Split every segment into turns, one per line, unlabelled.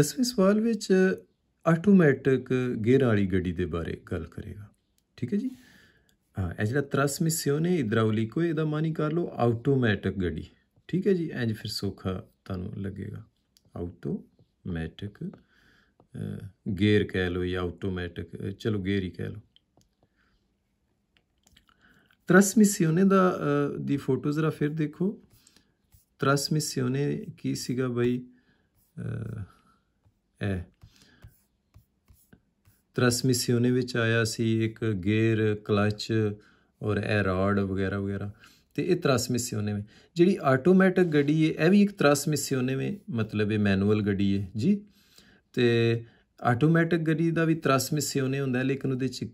10ਵੇਂ ਸਵਾਲ ਵਿੱਚ automatic gear ਵਾਲੀ ਗੱਡੀ ਦੇ ਬਾਰੇ ਗੱਲ ਕਰੇਗਾ ਠੀਕ ਹੈ ਜੀ ਹਾਂ ਇਹ ਜਿਹੜਾ ਟ੍ਰਾਂਸਮਿਸਿਓਨੇ ਹਿਦਰਾਉਲਿਕੋ ਇਹਦਾ ਮਾਨੀ ਕਰ ਲਓ ਆਟੋਮੈਟਿਕ ਗੱਡੀ ਠੀਕ ਹੈ ਜੀ ਐਂਜ ਫਿਰ ਸੋਖਾ ਤੁਹਾਨੂੰ ਲੱਗੇਗਾ ਆਟੋਮੈਟਿਕ ਗੇਅਰ ਕਹਿ ਲਓ ਜਾਂ ਆਟੋਮੈਟਿਕ ਚਲੋ ਗੇਅਰ ਹੀ ਕਹਿ ਲਓ ਟ੍ਰਾਂਸਮਿਸਿਓਨੇ ਦਾ ਦੀ ਫੋਟੋ ਜ਼ਰਾ ਫਿਰ ਦੇਖੋ ਟ੍ਰਾਂਸਮਿਸਿਓਨੇ ਕੀ ਸੀਗਾ ਬਈ ਹੈ ਟ੍ਰਾਂਸਮਿਸ਼ਨ ਵਿੱਚ ਆਇਆ ਸੀ ਇੱਕ ਗੇਅਰ ਕਲਚ ਔਰ ਇਹ ਰੋਡ ਵਗੈਰਾ ਵਗੈਰਾ ਤੇ ਇਹ ਟ੍ਰਾਂਸਮਿਸ਼ਨ ਵਿੱਚ ਜਿਹੜੀ ਆਟੋਮੈਟਿਕ ਗੱਡੀ ਹੈ ਇਹ ਵੀ ਇੱਕ ਟ੍ਰਾਂਸਮਿਸ਼ਨ ਵਿੱਚ ਮਤਲਬ ਇਹ ਮੈਨੂਅਲ ਗੱਡੀ ਹੈ ਜੀ ਤੇ ਆਟੋਮੈਟਿਕ ਗੱਡੀ ਦਾ ਵੀ ਟ੍ਰਾਂਸਮਿਸ਼ਨ ਹੁੰਦਾ ਹੈ ਲੇਕਿਨ ਉਹਦੇ ਚ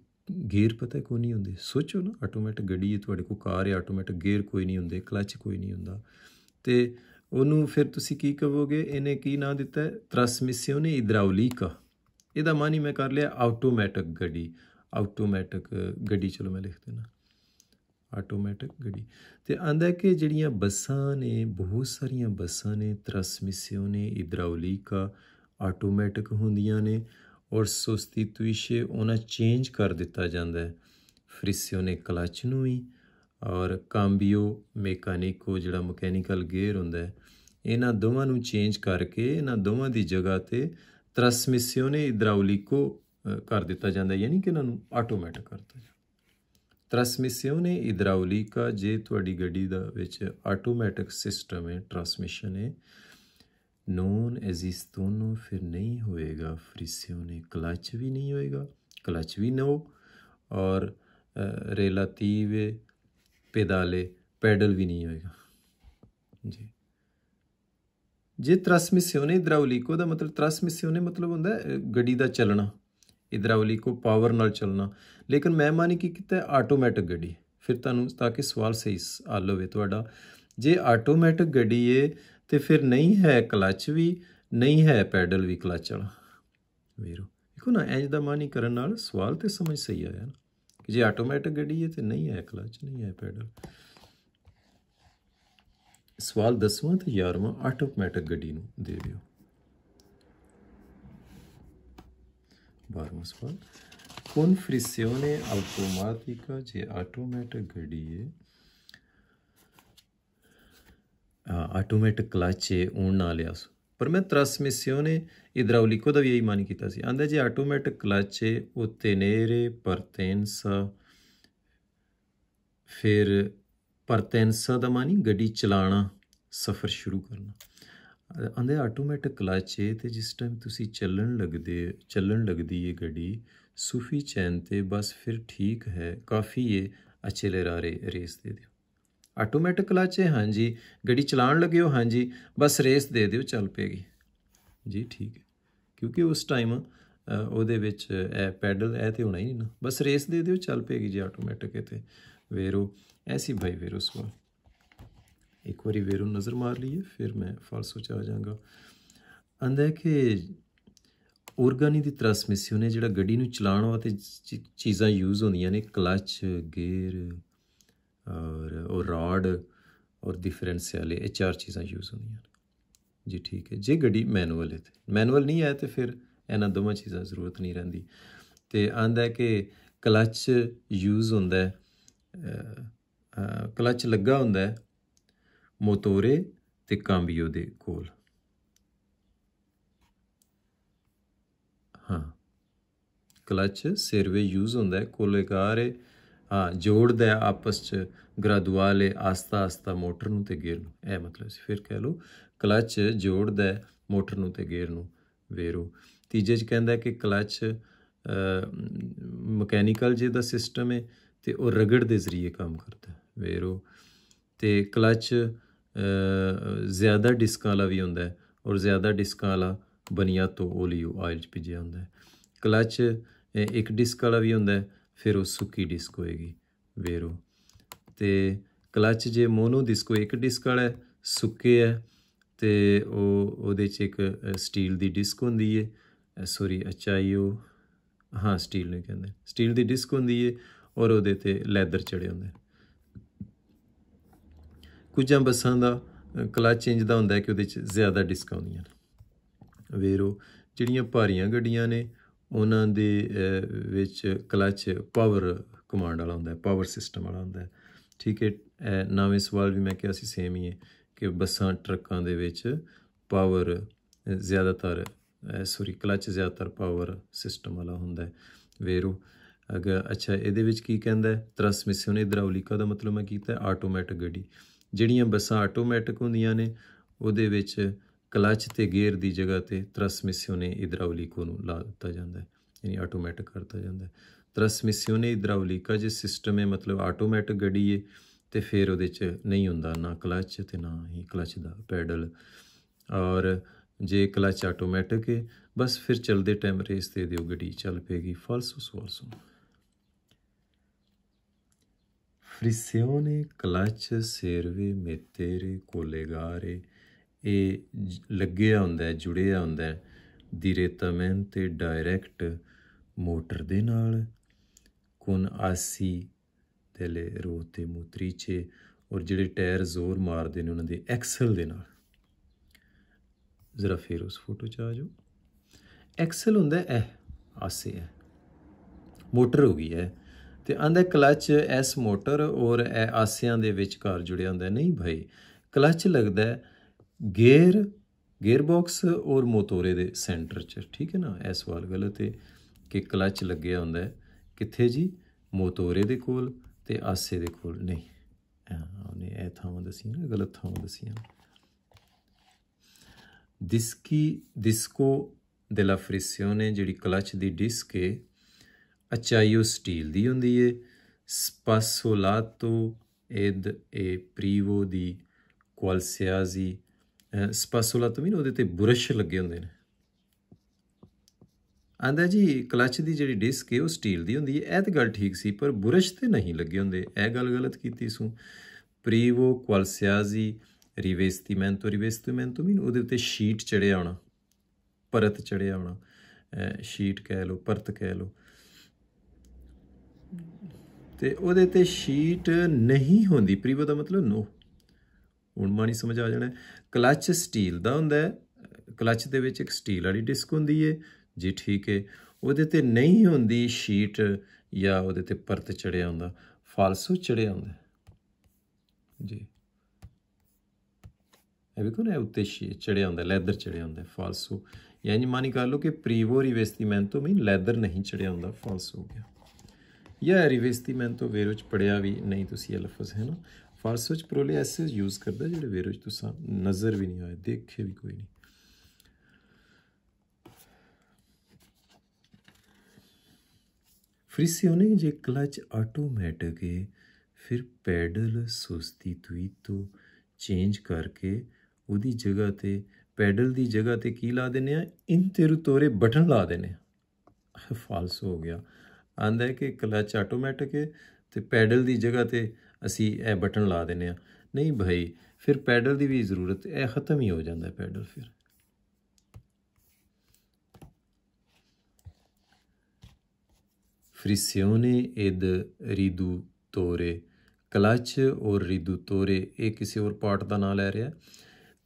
ਗੇਅਰ ਪਤਾ ਕੋਈ ਨਹੀਂ ਹੁੰਦੇ ਸੋਚੋ ਨਾ ਆਟੋਮੈਟਿਕ ਗੱਡੀ ਹੈ ਤੁਹਾਡੇ ਕੋਲ ਕਾਰ ਹੈ ਆਟੋਮੈਟਿਕ ਗੇਅਰ ਕੋਈ ਨਹੀਂ ਹੁੰਦੇ ਕਲਚ ਕੋਈ ਨਹੀਂ ਹੁੰਦਾ ਤੇ ਉਹਨੂੰ ਫਿਰ ਤੁਸੀਂ ਕੀ ਕਹੋਗੇ ਇਹਨੇ ਕੀ ਨਾਂ ਦਿੱਤਾ ਟ੍ਰਾਂਸਮਿਸਿਓਨੇ ਹਿਦਰਾਉਲਿਕਾ ਇਹਦਾ ਮਾਨੀ ਮੈਂ ਕਰ ਲਿਆ ਆਟੋਮੈਟਿਕ ਗੱਡੀ ਆਟੋਮੈਟਿਕ ਗੱਡੀ ਚਲੋ ਮੈਂ ਲਿਖ ਦੇਣਾ ਆਟੋਮੈਟਿਕ ਗੱਡੀ ਤੇ ਆਂਦਾ ਕਿ ਜਿਹੜੀਆਂ ਬੱਸਾਂ ਨੇ ਬਹੁਤ ਸਾਰੀਆਂ ਬੱਸਾਂ ਨੇ ਟ੍ਰਾਂਸਮਿਸਿਓਨੇ ਹਿਦਰਾਉਲਿਕਾ ਆਟੋਮੈਟਿਕ ਹੁੰਦੀਆਂ ਨੇ ਔਰ ਸੁਸਤੀ ਤੁਇਸ਼ੇ ਉਹਨਾਂ ਚੇਂਜ ਕਰ ਦਿੱਤਾ ਜਾਂਦਾ ਹੈ ਫ੍ਰਿਸਿਓਨੇ ਕਲਚ ਨੂੰ ਹੀ ਔਰ ਕਾਂਬੀਓ ਮੈਕੈਨਿਕੋ ਜਿਹੜਾ ਮਕੈਨੀਕਲ ਗੇਅਰ ਹੁੰਦਾ ਹੈ ਇਹਨਾਂ ਦੋਵਾਂ ਨੂੰ ਚੇਂਜ ਕਰਕੇ ਇਹਨਾਂ ਦੋਵਾਂ ਦੀ ਜਗ੍ਹਾ ਤੇ ਤ੍ਰਸਮਿਸਿਓਨੇ ਇਦਰਾਉਲਿਕੋ ਕਰ ਦਿੱਤਾ ਜਾਂਦਾ ਯਾਨੀ ਕਿ ਇਹਨਾਂ ਨੂੰ ਆਟੋਮੈਟਿਕ ਕਰ ਦਿੱਤਾ ਜਾਂਦਾ ਤ੍ਰਸਮਿਸਿਓਨੇ ਇਦਰਾਉਲਿਕਾ ਜੇ ਤੁਹਾਡੀ ਗੱਡੀ ਦਾ ਵਿੱਚ ਆਟੋਮੈਟਿਕ ਸਿਸਟਮ ਹੈ ਟ੍ਰਾਂਸਮਿਸ਼ਨ ਹੈ ਨੋਨ ਨੂੰ ਫਿਰ ਨਹੀਂ ਹੋਏਗਾ ਫ੍ਰਿਸਿਓਨੇ ਕਲਚ ਵੀ ਨਹੀਂ ਹੋਏਗਾ ਕਲਚ ਵੀ ਨੋ ਔਰ ਰਿਲੇਟਿਵ ਪੈਡਾਲੇ ਪੈਡਲ ਵੀ ਨਹੀਂ ਹੋਏਗਾ ਜੀ ਜੇ ਤਰਸਮਿਸਿਓਨੇ ਇਦਰਾਉਲਿਕੋ ਦਾ ਮਤਲਬ ਨੇ ਮਤਲਬ ਹੁੰਦਾ ਗੱਡੀ ਦਾ ਚੱਲਣਾ ਇਦਰਾਉਲਿਕੋ ਪਾਵਰ ਨਾਲ ਚੱਲਣਾ ਲੇਕਿਨ ਮੈਂ ਮਾਨੀ ਕੀ ਕੀਤਾ ਆਟੋਮੈਟਿਕ ਗੱਡੀ ਫਿਰ ਤੁਹਾਨੂੰ ਤਾਂ ਕਿ ਸਵਾਲ ਸਹੀ ਹੱਲ ਹੋਵੇ ਤੁਹਾਡਾ ਜੇ ਆਟੋਮੈਟਿਕ ਗੱਡੀ ਏ ਤੇ ਫਿਰ ਨਹੀਂ ਹੈ ਕਲਚ ਵੀ ਨਹੀਂ ਹੈ ਪੈਡਲ ਵੀ ਕਲਚ ਵਾਲਾ ਵੀਰੋ ਦੇਖੋ ਨਾ ਐਂਜ ਦਾ ਮਾਨੀ ਕਰਨ ਨਾਲ ਸਵਾਲ ਤੇ ਸਮਝ ਸਹੀ ਆਇਆ ਨਾ ਕਿ ਜੇ ਆਟੋਮੈਟਿਕ ਗੱਡੀ ਏ ਤੇ ਨਹੀਂ ਹੈ ਕਲਚ ਨਹੀਂ ਹੈ ਪੈਡਲ ਸਵਾਲ 10ਵਾਂ ਤੇ 11ਵਾਂ ਆਟੋਮੈਟਿਕ ਗੱਡੀ ਨੂੰ ਦੇ ਦਿਓ 12ਵਾਂ ਸਵਾਲ ਫ੍ਰਿਸਿਓਨੇ ਆਟੋਮੈਟਿਕਾ ਜੇ ਆਟੋਮੈਟਿਕ ਗੱਡੀ ਹੈ ਆਟੋਮੈਟਿਕ ਕਲਚ ਹੈ ਉਹਨਾਂ ਨਾਲ ਆ ਪਰ ਮੈਂ ਟ੍ਰਾਂਸਮਿਸਿਓਨੇ ਹਿਦਰਾਉਲਿਕੋ ਦਾ ਵੀ ਇਹੀ ਮਾਨ ਕੀਤਾ ਸੀ ਆਂਦਾ ਜੇ ਆਟੋਮੈਟਿਕ ਕਲਚ ਹੈ ਉਹ ਤੇਨੇਰੇ ਪਰਤੇਨਸਾ ਫਿਰ ਪਰ 300 ਦਾ ਮਾਨੀ ਗੱਡੀ ਚਲਾਣਾ ਸਫ਼ਰ ਸ਼ੁਰੂ ਕਰਨਾ ਅੰਦੇ ਆਟੋਮੈਟਿਕ ਕਲਚ ਹੈ ਤੇ ਜਿਸ ਟਾਈਮ ਤੁਸੀਂ ਚੱਲਣ ਲੱਗਦੇ ਚੱਲਣ ਲੱਗਦੀ ਹੈ ਗੱਡੀ ਸੂਫੀ ਚੈਨ ਤੇ ਬਸ ਫਿਰ ਠੀਕ ਹੈ ਕਾਫੀ ਏ ਅੱਛੇ ਰਾਰੇ ਰੇਸ ਦੇ ਦਿਓ ਆਟੋਮੈਟਿਕ ਕਲਚ ਹੈ ਹਾਂਜੀ ਗੱਡੀ ਚਲਾਣ ਲੱਗਿਓ ਹਾਂਜੀ ਬਸ ਰੇਸ ਦੇ ਦਿਓ ਚੱਲ ਪਏਗੀ ਜੀ ਠੀਕ ਹੈ ਕਿਉਂਕਿ ਉਸ ਟਾਈਮ ਉਹਦੇ ਵਿੱਚ ਇਹ ਪੈਡਲ ਇਹ ਤੇ ਹੋਣਾ ਹੀ ਨਹੀਂ ਨਾ ਬਸ ਰੇਸ ਦੇ ਦਿਓ ਚੱਲ ਪਏਗੀ ਜੀ ਆਟੋਮੈਟਿਕ ਇਹ ਤੇ ਵੇਰੋ ਐਸੀ ਬਾਈ ਵੇਰੋਸ ਵੱਲ ਇੱਕ ਵਾਰੀ ਵੇਰੋ ਨਜ਼ਰ ਮਾਰ ਲਈਏ ਫਿਰ ਮੈਂ ਫਾਲਸੋ ਚ ਆ ਜਾਵਾਂਗਾ ਆਂਦਾ ਹੈ ਕਿ ਔਰਗਾਨੀ ਦੀ ਟ੍ਰਾਂਸਮਿਸ਼ਨ ਹੈ ਜਿਹੜਾ ਗੱਡੀ ਨੂੰ ਚਲਾਉਣ ਵਾਸਤੇ ਚੀਜ਼ਾਂ ਯੂਜ਼ ਹੁੰਦੀਆਂ ਨੇ ਕਲਚ ਗੇਅਰ ਔਰ ਔਰ ਰਾਡ ਔਰ ਡਿਫਰੈਂਸ਼ੀਅਲ ਇਹ ਚਾਰ ਚੀਜ਼ਾਂ ਯੂਜ਼ ਹੁੰਦੀਆਂ ਨੇ ਜੀ ਠੀਕ ਹੈ ਜੇ ਗੱਡੀ ਮੈਨੂਅਲ ਹੈ ਤੇ ਮੈਨੂਅਲ ਨਹੀਂ ਹੈ ਤੇ ਫਿਰ ਇਹਨਾਂ ਦੋਵਾਂ ਚੀਜ਼ਾਂ ਜ਼ਰੂਰਤ ਨਹੀਂ ਰਹਿੰਦੀ ਤੇ ਆਂਦਾ ਹੈ ਕਿ ਕਲਚ ਯੂਜ਼ ਹੁੰਦਾ ਹੈ ਕਲਚ ਲੱਗਾ ਹੁੰਦਾ ਹੈ ਤੇ ਕੰਬਿਓ ਦੇ ਕੋਲ ਹਾਂ ਕਲਚ ਸਰਵੇ ਯੂਜ਼ ਹੁੰਦਾ ਹੈ ਕੋਲੇਕਾਰੇ ਹਾਂ ਜੋੜਦਾ ਆਪਸ ਚ ਗ੍ਰੈਜੂਅਲੇ ਆਸਤਾ ਆਸਤਾ ਮੋਟਰ ਨੂੰ ਤੇ ਗੇਅਰ ਨੂੰ ਇਹ ਮਤਲਬ ਸੀ ਫਿਰ ਕਹਿ ਲਓ ਕਲਚ ਜੋੜਦਾ ਹੈ ਮੋਟਰ ਨੂੰ ਤੇ ਗੇਅਰ ਨੂੰ ਵੇਰੂ ਤੀਜੇ ਚ ਕਹਿੰਦਾ ਕਿ ਕਲਚ ਮਕੈਨੀਕਲ ਜੇ ਦਾ ਸਿਸਟਮ ਹੈ ਤੇ ਉਹ ਰਗੜ ਦੇ ਜ਼ਰੀਏ ਕੰਮ ਕਰਦਾ ਵੇਰੋ ਤੇ ਕਲਚ ਜ਼ਿਆਦਾ ਡਿਸਕਾਂ ਵਾਲਾ ਵੀ ਹੁੰਦਾ ਹੈ ਔਰ ਜ਼ਿਆਦਾ ਡਿਸਕਾਂ ਵਾਲਾ ਬਨੀਆ ਤੋਂ ਓਲੀਓ ਆਇਲ ਚ ਭਿਜਿਆ ਹੁੰਦਾ ਹੈ ਕਲਚ ਇੱਕ ਡਿਸਕ ਵਾਲਾ ਵੀ ਹੁੰਦਾ ਹੈ ਫਿਰ ਉਹ ਸੁੱਕੀ ਡਿਸਕ ਹੋਏਗੀ ਵੇਰੋ ਤੇ ਕਲਚ ਜੇ ਮੋਨੋ ਡਿਸਕ ਹੋਏ ਇੱਕ ਡਿਸਕ ਵਾਲਾ ਸੁੱਕੇ ਹੈ ਤੇ ਉਹ ਉਹਦੇ 'ਚ ਇੱਕ ਸਟੀਲ ਦੀ ਡਿਸਕ ਹੁੰਦੀ ਹੈ ਸੌਰੀ ਅਚਾਈਓ ਹਾਂ ਸਟੀਲ ਨੂੰ ਕਹਿੰਦੇ ਸਟੀਲ ਦੀ ਡਿਸਕ ਹੁੰਦੀ ਹੈ ਔਰ ਉਹਦੇ ਤੇ ਲੈਦਰ ਚੜੇ ਹੁੰਦੇ ਕੁਝਾਂ ਬੱਸਾਂ ਦਾ ਕਲਚ ਚੇਂਜ ਦਾ ਹੁੰਦਾ ਹੈ ਕਿ ਉਹਦੇ 'ਚ ਜ਼ਿਆਦਾ ਡਿਸਕ ਆਉਂਦੀਆਂ ਵੇਰੋ ਜਿਹੜੀਆਂ ਭਾਰੀਆਂ ਗੱਡੀਆਂ ਨੇ ਉਹਨਾਂ ਦੇ ਵਿੱਚ ਕਲਚ ਪਾਵਰ ਕਮਾਂਡ ਵਾਲਾ ਹੁੰਦਾ ਹੈ ਪਾਵਰ ਸਿਸਟਮ ਵਾਲਾ ਹੁੰਦਾ ਹੈ ਠੀਕ ਹੈ ਨਵੇਂ ਸਵਾਲ ਵੀ ਮੈਂ ਕਿਹਾ ਸੀ ਸੇਮ ਹੀ ਹੈ ਕਿ ਬੱਸਾਂ ਟਰੱਕਾਂ ਦੇ ਵਿੱਚ ਪਾਵਰ ਜ਼ਿਆਦਾਤਰ ਸੋਰੀ ਕਲਚ ਜ਼ਿਆਦਾਤਰ ਪਾਵਰ ਸਿਸਟਮ ਵਾਲਾ ਹੁੰਦਾ ਹੈ ਵੇਰੋ ਅਗਰ ਅੱਛਾ ਇਹਦੇ ਵਿੱਚ ਕੀ ਕਹਿੰਦਾ ਟ੍ਰਾਂਸਮਿਸ਼ਨ ਹਿਦਰਾਉਲਿਕਾ ਦਾ ਮਤਲਬ ਮੈਂ ਕੀਤਾ ਆਟੋਮੈਟਿਕ ਗੱਡੀ ਜਿਹੜੀਆਂ ਬੱਸਾਂ ਆਟੋਮੈਟਿਕ ਹੁੰਦੀਆਂ ਨੇ ਉਹਦੇ ਵਿੱਚ ਕਲਚ ਤੇ ਗੇਅਰ ਦੀ ਜਗ੍ਹਾ ਤੇ ਟ੍ਰਾਂਸਮਿਸ਼ਨ ਹਿਦਰਾਉਲਿਕੋ ਨੂੰ ਲਾ ਦਿੱਤਾ ਜਾਂਦਾ ਹੈ ਯਾਨੀ ਆਟੋਮੈਟਿਕ ਕਰਤਾ ਜਾਂਦਾ ਹੈ ਟ੍ਰਾਂਸਮਿਸ਼ਨ ਹਿਦਰਾਉਲਿਕਾ ਜੇ ਸਿਸਟਮ ਹੈ ਮਤਲਬ ਆਟੋਮੈਟਿਕ ਗੱਡੀ ਹੈ ਤੇ ਫਿਰ ਉਹਦੇ ਵਿੱਚ ਨਹੀਂ ਹੁੰਦਾ ਨਾ ਕਲਚ ਤੇ ਨਾ ਹੀ ਕਲਚ ਦਾ ਪੈਡਲ ਔਰ ਜੇ ਕਲਚ ਆਟੋਮੈਟਿਕ ਹੈ ਬਸ ਫਿਰ ਚਲਦੇ ਟਾਈਮ ਰੇਸ ਦੇ ਦਿਓ ਗੱਡੀ ਚੱਲ ਪੇਗੀ ਉਸ ਸਵਾਲਸੋ ਫ੍ਰਿਸਿਓਨੇ ਕਲਚ ਸਰਵੇ ਮੇ ਤੇਰੇ ਕੋਲੇਗਾਰੇ ਇਹ ਲੱਗਿਆ ਹੁੰਦਾ ਜੁੜਿਆ ਹੁੰਦਾ ਧੀਰੇ ਤਮਨ ਤੇ ਡਾਇਰੈਕਟ ਮੋਟਰ ਦੇ ਨਾਲ ਕੁਨ ਆਸੀ ਤੇਲੇ ਰੋਤੇ ਮੁਤਰੀਚੇ ਔਰ ਜਿਹੜੇ ਟਾਇਰ ਜ਼ੋਰ ਮਾਰਦੇ ਨੇ ਉਹਨਾਂ ਦੇ ਐਕਸਲ ਦੇ ਨਾਲ ਜ਼ਰਾ ਫੇਰ ਉਸ ਫੋਟੋ 'ਚ ਆ ਜਾਓ ਐਕਸਲ ਹੁੰਦਾ ਇਹ ਆਸੇ ਹੈ ਮੋਟਰ ਹੋ ਗਈ ਹੈ ਤੇ ਆਂਦਾ ਕਲਚ ਐਸ ਮੋਟਰ ਔਰ ਐ ਆਸਿਆਂ ਦੇ ਵਿਚਕਾਰ ਜੁੜਿਆ ਹੁੰਦਾ ਨਹੀਂ ਭਾਈ ਕਲਚ ਲੱਗਦਾ ਗੇਅਰ ਗੇਅਰ ਬਾਕਸ ਔਰ ਮੋਟੋਰੇ ਦੇ ਸੈਂਟਰ 'ਚ ਠੀਕ ਹੈ ਨਾ ਐਸ ਵਾਲ ਗਲਤ ਹੈ ਕਿ ਕਲਚ ਲੱਗਿਆ ਹੁੰਦਾ ਕਿੱਥੇ ਜੀ ਮੋਟੋਰੇ ਦੇ ਕੋਲ ਤੇ ਆਸੇ ਦੇ ਕੋਲ ਨਹੀਂ ਉਹਨੇ ਇਹ ਥਾਵਾਂ ਦਸੀਆਂ ਨਾ ਗਲਤ ਥਾਵਾਂ ਦਸੀਆਂ ਡਿਸਕੀ ਡਿਸਕੋ ਦੇ ਲਾ ਫ੍ਰਿਸਿਓਨੇ ਜਿਹੜੀ ਕਲਚ ਦੀ ਡਿਸਕ ਹੈ ਅਚਾਈ ਉਹ ਸਟੀਲ ਦੀ ਹੁੰਦੀ ਏ ਸਪਸੋਲਾਤੋ ਇਦ ਏ ਪ੍ਰੀਵੋ ਦੀ ਕੁਆਲਸਿਆਜ਼ੀ ਸਪਸੋਲਾਤੋ ਮੀਨ ਉਹਦੇ ਤੇ ਬੁਰਸ਼ ਲੱਗੇ ਹੁੰਦੇ ਨੇ ਆਂਦਾ ਜੀ ਕਲਚ ਦੀ ਜਿਹੜੀ ਡਿਸਕ ਏ ਉਹ ਸਟੀਲ ਦੀ ਹੁੰਦੀ ਏ ਇਹ ਤਾਂ ਗੱਲ ਠੀਕ ਸੀ ਪਰ ਬੁਰਸ਼ ਤੇ ਨਹੀਂ ਲੱਗੇ ਹੁੰਦੇ ਇਹ ਗੱਲ ਗਲਤ ਕੀਤੀ ਸੂ ਪ੍ਰੀਵੋ ਕੁਆਲਸਿਆਜ਼ੀ ਰਿਵੇਸਟੀਮੈਂਟੋ ਰਿਵੇਸਟੀਮੈਂਟੋ ਮੀਨ ਉਹਦੇ ਉੱਤੇ ਸ਼ੀਟ ਚੜਿਆ ਆਉਣਾ ਪਰਤ ਚੜਿਆ ਆਉਣਾ ਸ਼ੀਟ ਕਹਿ ਲਓ ਪਰਤ ਕਹਿ ਲਓ ਤੇ ਉਹਦੇ ਤੇ ਸ਼ੀਟ ਨਹੀਂ ਹੁੰਦੀ ਪ੍ਰੀਵੋ ਦਾ ਮਤਲਬ ਨੋ ਹੁਣ ਮਾਨੀ ਸਮਝ ਆ ਜਾਣਾ ਕਲਚ ਸਟੀਲ ਦਾ ਹੁੰਦਾ ਹੈ ਕਲਚ ਦੇ ਵਿੱਚ ਇੱਕ ਸਟੀਲ ਵਾਲੀ ਡਿਸਕ ਹੁੰਦੀ ਹੈ ਜੀ ਠੀਕ ਹੈ ਉਹਦੇ ਤੇ ਨਹੀਂ ਹੁੰਦੀ ਸ਼ੀਟ ਜਾਂ ਉਹਦੇ ਤੇ ਪਰਤ ਚੜਿਆ ਹੁੰਦਾ ਫਾਲਸੋ ਚੜਿਆ ਹੁੰਦਾ ਜੀ ਇਹ ਵੀ ਕੋਨੇ ਉੱਤੇ ਸ਼ੀਟ ਚੜਿਆ ਹੁੰਦਾ ਲੈਦਰ ਚੜਿਆ ਹੁੰਦਾ ਫਾਲਸੋ ਯਾਨੀ ਮਾਨੀ ਕਰ ਲਓ ਕਿ ਪ੍ਰੀਵੋ ਰਿਵੇਸਤੀ ਤੋਂ ਵੀ ਲੈਦਰ ਨਹੀਂ ਚੜਿਆ ਹੁੰਦਾ ਫਾਲਸੋ ਹੋ ਗਿਆ ਜਾਂ ਰਿਵੈਸਟਮੈਂਟ ਤੋਂ ਵੇਰੋਚ ਪੜਿਆ ਵੀ ਨਹੀਂ ਤੁਸੀਂ ਇਹ ਲਫ਼ਜ਼ ਹੈ ਨਾ ਫਾਰਸ ਵਿੱਚ ਪ੍ਰੋਲੇ ਐਸੇ ਯੂਜ਼ ਕਰਦਾ ਜਿਹੜੇ ਵੇਰੋਚ ਤੁਸੀਂ ਨਜ਼ਰ ਵੀ ਨਹੀਂ ਆਏ ਦੇਖੇ ਵੀ ਕੋਈ ਨਹੀਂ ਜੇ ਕਲਚ ਆਟੋਮੈਟਿਕ ਹੈ ਫਿਰ ਪੈਡਲ ਸੁਸਤੀ ਤੁਈ ਤੋਂ ਚੇਂਜ ਕਰਕੇ ਉਹਦੀ ਜਗ੍ਹਾ ਤੇ ਪੈਡਲ ਦੀ ਜਗ੍ਹਾ ਤੇ ਕੀ ਲਾ ਦਿੰਨੇ ਆ ਇੰਤਰ ਤੋਰੇ ਬਟਨ ਲਾ ਦਿੰਨੇ ਆ ਫਾਲਸ ਹੋ ਗਿਆ ਆਂਦਾ ਹੈ ਕਿ ਕਲਚ ਆਟੋਮੈਟਿਕ ਹੈ ਤੇ ਪੈਡਲ ਦੀ ਜਗ੍ਹਾ ਤੇ ਅਸੀਂ ਇਹ ਬਟਨ ਲਾ ਦਿੰਨੇ ਆ ਨਹੀਂ ਭਾਈ ਫਿਰ ਪੈਡਲ ਦੀ ਵੀ ਜ਼ਰੂਰਤ ਇਹ ਖਤਮ ਹੀ ਹੋ ਜਾਂਦਾ ਪੈਡਲ ਫਿਰ ਫ੍ਰਿਸਿਓਨੇ ਇਦ ਰੀਦੂ ਤੋਰੇ ਕਲਚ ਔਰ ਰੀਦੂ ਤੋਰੇ ਇਹ ਕਿਸੇ ਹੋਰ ਪਾਰਟ ਦਾ ਨਾਮ ਲੈ ਰਿਹਾ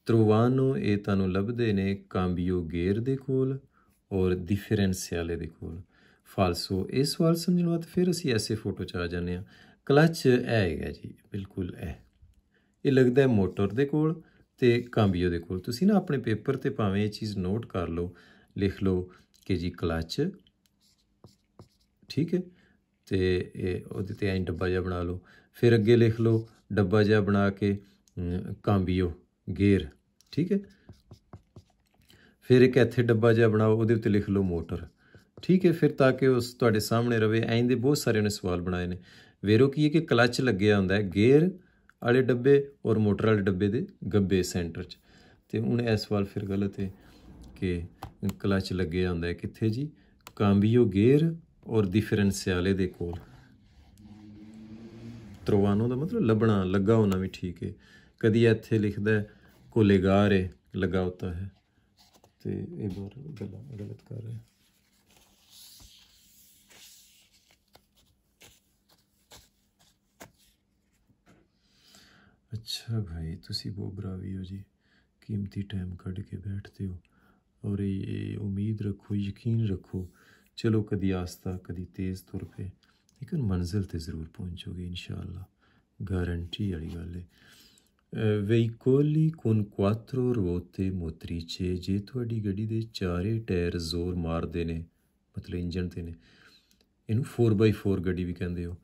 ਤਰਵਾਨੋ ਇਹ ਤੁਹਾਨੂੰ ਲੱਭਦੇ ਨੇ ਕਾਂਬੀਓ ਗੇਰ ਦੇ ਕੋਲ ਔਰ ਡਿਫਰੈਂਸ਼ੀਅਲ ਦੇ ਕੋਲ ਫਾਲਸੋ ਇਸ ਸਵਾਲ ਸਮਝਣ ਵਾਸਤੇ ਫਿਰ ਅਸੀਂ ਐਸੇ ਫੋਟੋ ਚ ਆ ਜਾਂਦੇ ਆ ਕਲਚ ਐ ਹੈਗਾ ਜੀ ਬਿਲਕੁਲ ਐ ਇਹ ਲੱਗਦਾ ਮੋਟਰ ਦੇ ਕੋਲ ਤੇ ਕਾਂਬੀਓ ਦੇ ਕੋਲ ਤੁਸੀਂ ਨਾ ਆਪਣੇ ਪੇਪਰ ਤੇ ਭਾਵੇਂ ਇਹ ਚੀਜ਼ ਨੋਟ ਕਰ ਲਓ ਲਿਖ ਲਓ ਕਿ ਜੀ ਕਲਚ ਠੀਕ ਹੈ ਤੇ ਇਹ ਉਹਦੇ ਤੇ ਐਂ ਡੱਬਾ ਜਿਹਾ ਬਣਾ ਲਓ ਫਿਰ ਅੱਗੇ ਲਿਖ ਲਓ ਡੱਬਾ ਜਿਹਾ ਬਣਾ ਕੇ ਕਾਂਬੀਓ ਗੇਅਰ ਠੀਕ ਹੈ ਫਿਰ ਇੱਕ ਇੱਥੇ ਡੱਬਾ ਜਿਹਾ ਬਣਾਓ ਉਹਦੇ ਉੱਤੇ ਲਿਖ ਲਓ ਮੋਟਰ ਠੀਕ ਹੈ ਫਿਰ ਤਾਂ ਕਿ ਉਸ ਤੁਹਾਡੇ ਸਾਹਮਣੇ ਰਵੇ ਐਂ ਦੇ ਬਹੁਤ ਸਾਰੇ ਉਹਨੇ ਸਵਾਲ ਬਣਾਏ ਨੇ ਵੇਰੋ ਕੀ ਹੈ ਕਿ ਕਲਚ ਲੱਗਿਆ ਹੁੰਦਾ ਹੈ ਗੇਅਰ ਵਾਲੇ ਡੱਬੇ ਔਰ ਮੋਟਰ ਵਾਲੇ ਡੱਬੇ ਦੇ ਗੱਬੇ ਸੈਂਟਰ 'ਚ ਤੇ ਹੁਣ ਇਹ ਸਵਾਲ ਫਿਰ ਗਲਤ ਹੈ ਕਿ ਕਲਚ ਲੱਗਿਆ ਹੁੰਦਾ ਹੈ ਕਿੱਥੇ ਜੀ ਕਾਂਬੀਓ ਗੇਅਰ ਔਰ ਡਿਫਰੈਂਸ਼ੀਅਲੇ ਦੇ ਕੋਲ ਤਰਵਾਨੋ ਦਾ ਮਤਲਬ ਲੱਭਣਾ ਲੱਗਾ ਹੋਣਾ ਵੀ ਠੀਕ ਹੈ ਕਦੀ ਇੱਥੇ ਲਿਖਦਾ ਕੋਲੇਗਾਰ ਹੈ ਲਗਾਉਤਾ ਹੈ ਤੇ ਇਹ ਬਾਰ ਗਲਤ ਕਰ ਰਿਹਾ ਅੱਛਾ ਭਾਈ ਤੁਸੀਂ ਬਹੁਤ ਬਰਾਵੀ ਹੋ ਜੀ ਕੀਮਤੀ ਟਾਈਮ ਕੱਢ ਕੇ ਬੈਠਦੇ ਹੋ ਔਰ ਇਹ ਉਮੀਦ ਰੱਖੋ ਯਕੀਨ ਰੱਖੋ ਚਲੋ ਕਦੀ ਆਸਤਾ ਕਦੀ ਤੇਜ਼ ਤੁਰ ਪਏ ਲੇਕਿਨ ਮੰਜ਼ਿਲ ਤੇ ਜ਼ਰੂਰ ਪਹੁੰਚੋਗੇ ਇਨਸ਼ਾਅੱਲਾ ਗਾਰੰਟੀ ਵਾਲੀ ਗੱਲ ਹੈ ਵੇਹੀਕੋਲੀ ਕੋਨ ਕੁਆਤਰੋ ਰੋਤੇ ਮੋਤਰੀਚੇ ਜੇ ਤੁਹਾਡੀ ਗੱਡੀ ਦੇ ਚਾਰੇ ਟਾਇਰ ਜ਼ੋਰ ਮਾਰਦੇ ਨੇ ਮਤਲਬ ਇੰਜਨ ਤੇ ਨੇ ਇਹਨੂੰ 4x4 ਗੱਡੀ ਵੀ ਕਹਿੰਦੇ ਹੋ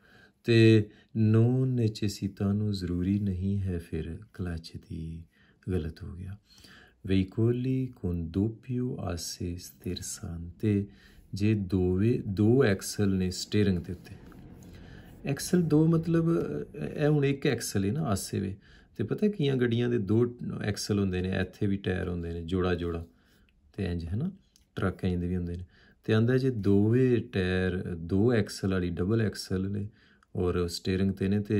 ਤੇ ਨੂਨ ਨੇਚੇਸੀਤਾ ਨੂੰ ਜ਼ਰੂਰੀ ਨਹੀਂ ਹੈ ਫਿਰ ਦੀ ਗਲਤ ਹੋ ਗਿਆ ਵੈਕੋਲੀ ਦੋਪਿਓ ਆਸੇ ਸਥਿਰ ਸੰਤੇ ਜੇ ਦੋਵੇ ਦੋ ਐਕਸਲ ਨੇ ਸਟੀਰਿੰਗ ਦੇ ਉੱਤੇ ਐਕਸਲ ਦੋ ਮਤਲਬ ਇਹ ਹੁਣ ਇੱਕ ਐਕਸਲ ਹੈ ਨਾ ਆਸੇ ਵੇ ਤੇ ਪਤਾ ਕੀਆਂ ਗੱਡੀਆਂ ਦੇ ਦੋ ਐਕਸਲ ਹੁੰਦੇ ਨੇ ਇੱਥੇ ਵੀ ਟਾਇਰ ਹੁੰਦੇ ਨੇ ਜੋੜਾ ਜੋੜਾ ਤੇ ਇੰਜ ਹੈ ਨਾ ਟਰੱਕ ਇੰਜ ਦੇ ਵੀ ਹੁੰਦੇ ਨੇ ਤੇ ਆਂਦਾ ਜੇ ਦੋਵੇ ਟਾਇਰ ਦੋ ਐਕਸਲ ਵਾਲੀ ਡਬਲ ਐਕਸਲ ਨੇ ਸਟੀਅਰਿੰਗ ਤੇ ਨੇ ਤੇ